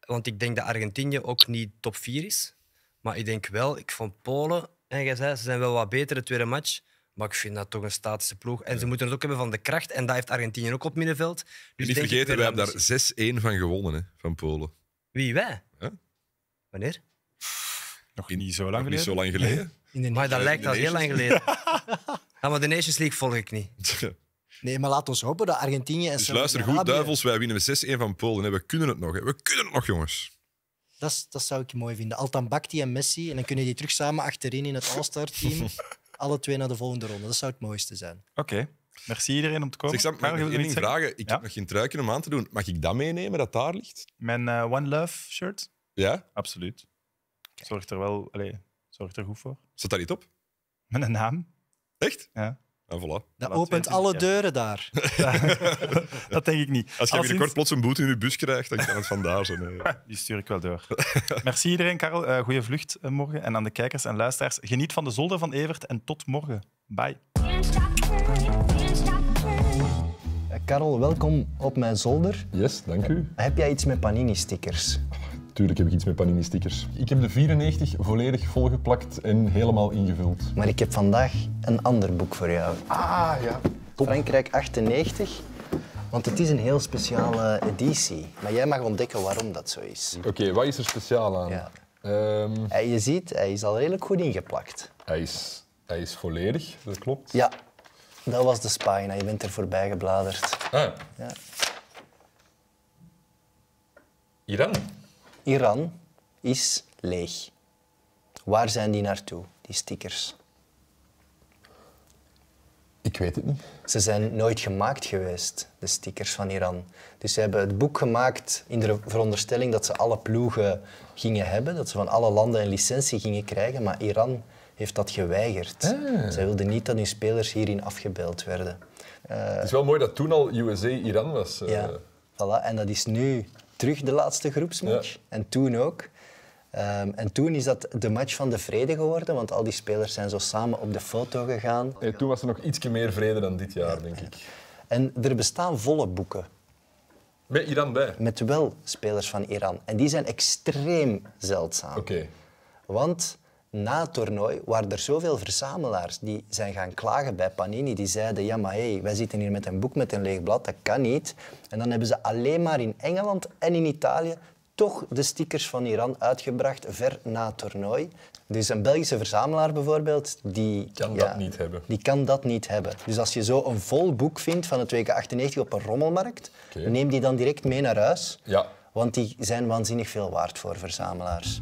Want ik denk dat Argentinië ook niet top 4 is. Maar ik denk wel, ik vond Polen, en jij zei, ze zijn wel wat beter het tweede match. Maar ik vind dat toch een statische ploeg. En ze moeten het ook hebben van de kracht. En dat heeft Argentinië ook op middenveld. Dus niet vergeten, wij hebben daar 6-1 van gewonnen, hè, van Polen. Wie, wij? Wanneer? Nog niet zo lang Niet zo lang geleden. [LAUGHS] In maar dat lijkt al heel lang geleden. [LAUGHS] maar de Nations League volg ik niet. [LAUGHS] Nee, maar laat ons hopen dat Argentinië en Dus luister goed, duivels. Wij winnen 6-1 van Polen. We kunnen het nog. Hè. We kunnen het nog, jongens. Dat, dat zou ik mooi vinden. Altan Bakti en Messi. En dan kunnen die terug samen achterin in het All-Star-team. [LAUGHS] Alle twee naar de volgende ronde. Dat zou het mooiste zijn. Oké. Merci iedereen om te komen. Zeg, mag ik nog één vragen? Ik heb nog geen truikje om aan te doen. Mag ik dat meenemen, dat daar ligt? Mijn eh, One Love shirt? Ja? Absoluut. Zorgt er wel... Zorgt er goed voor. Zet daar niet op? Met een naam. Echt? Ja. En ah, voilà. Dat opent alle deuren daar. [LAUGHS] dat denk ik niet. Als je Alleszins... binnenkort plots een boete in je bus krijgt, dan kan het vandaar zijn. [LAUGHS] Die stuur ik wel door. [LAUGHS] Merci iedereen, Karel. Uh, eh, goede vlucht eh, morgen. En aan de kijkers en luisteraars, geniet van de zolder van Evert en tot morgen. Bye. Eh, Karel, welkom op mijn zolder. Yes, dank u. Heb jij iets met panini-stickers? Tuurlijk heb ik iets met Panini stickers. Ik heb de 94 volledig volgeplakt en helemaal ingevuld. Maar ik heb vandaag een ander boek voor jou. Ah, ja. Top. Frankrijk 98. Want het is een heel speciale editie. Maar jij mag ontdekken waarom dat zo is. Oké, wat is er speciaal aan? Ja. Ehm, je ziet, hij is al redelijk goed ingeplakt. Hij is, hij is volledig, dat klopt. Ja, dat was de spina. Je bent er voorbij gebladerd. Ah. Ja. Iran. Iran is leeg. Waar zijn die naartoe, die stickers? Ik weet het niet. Ze zijn nooit gemaakt geweest, de stickers van Iran. Dus ze hebben het boek gemaakt in de veronderstelling dat ze alle ploegen gingen hebben, dat ze van alle landen een licentie gingen krijgen, maar Iran heeft dat geweigerd. Ah. Zij wilden niet dat hun spelers hierin afgebeeld werden. het is wel mooi dat toen al USA Iran was. Ja, eh. voilà. En dat is nu terug de laatste groepsmatch. En toen ook. Ehm, en toen is dat de match van de vrede geworden, want al die spelers zijn zo samen op de foto gegaan. toen was er nog ietsje meer vrede dan dit jaar, denk ik. En er bestaan volle boeken. Met Iran bij? Met wel spelers van Iran. En die zijn extreem zeldzaam. Oké. Want na het toernooi waren er zoveel verzamelaars die zijn gaan klagen bij Panini. Die zeiden, ja maar hé, hey, wij zitten hier met een boek met een leeg blad, dat kan niet. En dan hebben ze alleen maar in Engeland en in Italië toch de stickers van Iran uitgebracht ver na het toernooi. Dus een Belgische verzamelaar bijvoorbeeld, die kan, dat, niet hebben. die kan dat niet hebben. Dus als je zo een vol boek vindt van het WK 98 op een rommelmarkt, neem die dan direct mee naar huis. Ja. Want die zijn waanzinnig veel waard voor verzamelaars.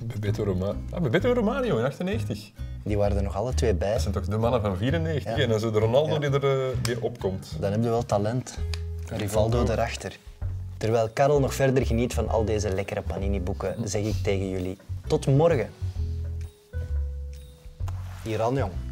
Ah, Bebeto Romano. Ah, Bebeto in 98. Die waren er nog alle twee bij. Dat zijn toch de mannen van 94 en dan is de Ronaldo die er eh, die opkomt. Dan heb je wel talent. Rivaldo erachter. Terwijl Karel nog verder geniet van al deze lekkere panini-boeken, zeg ik tegen jullie tot morgen. Iran, jong.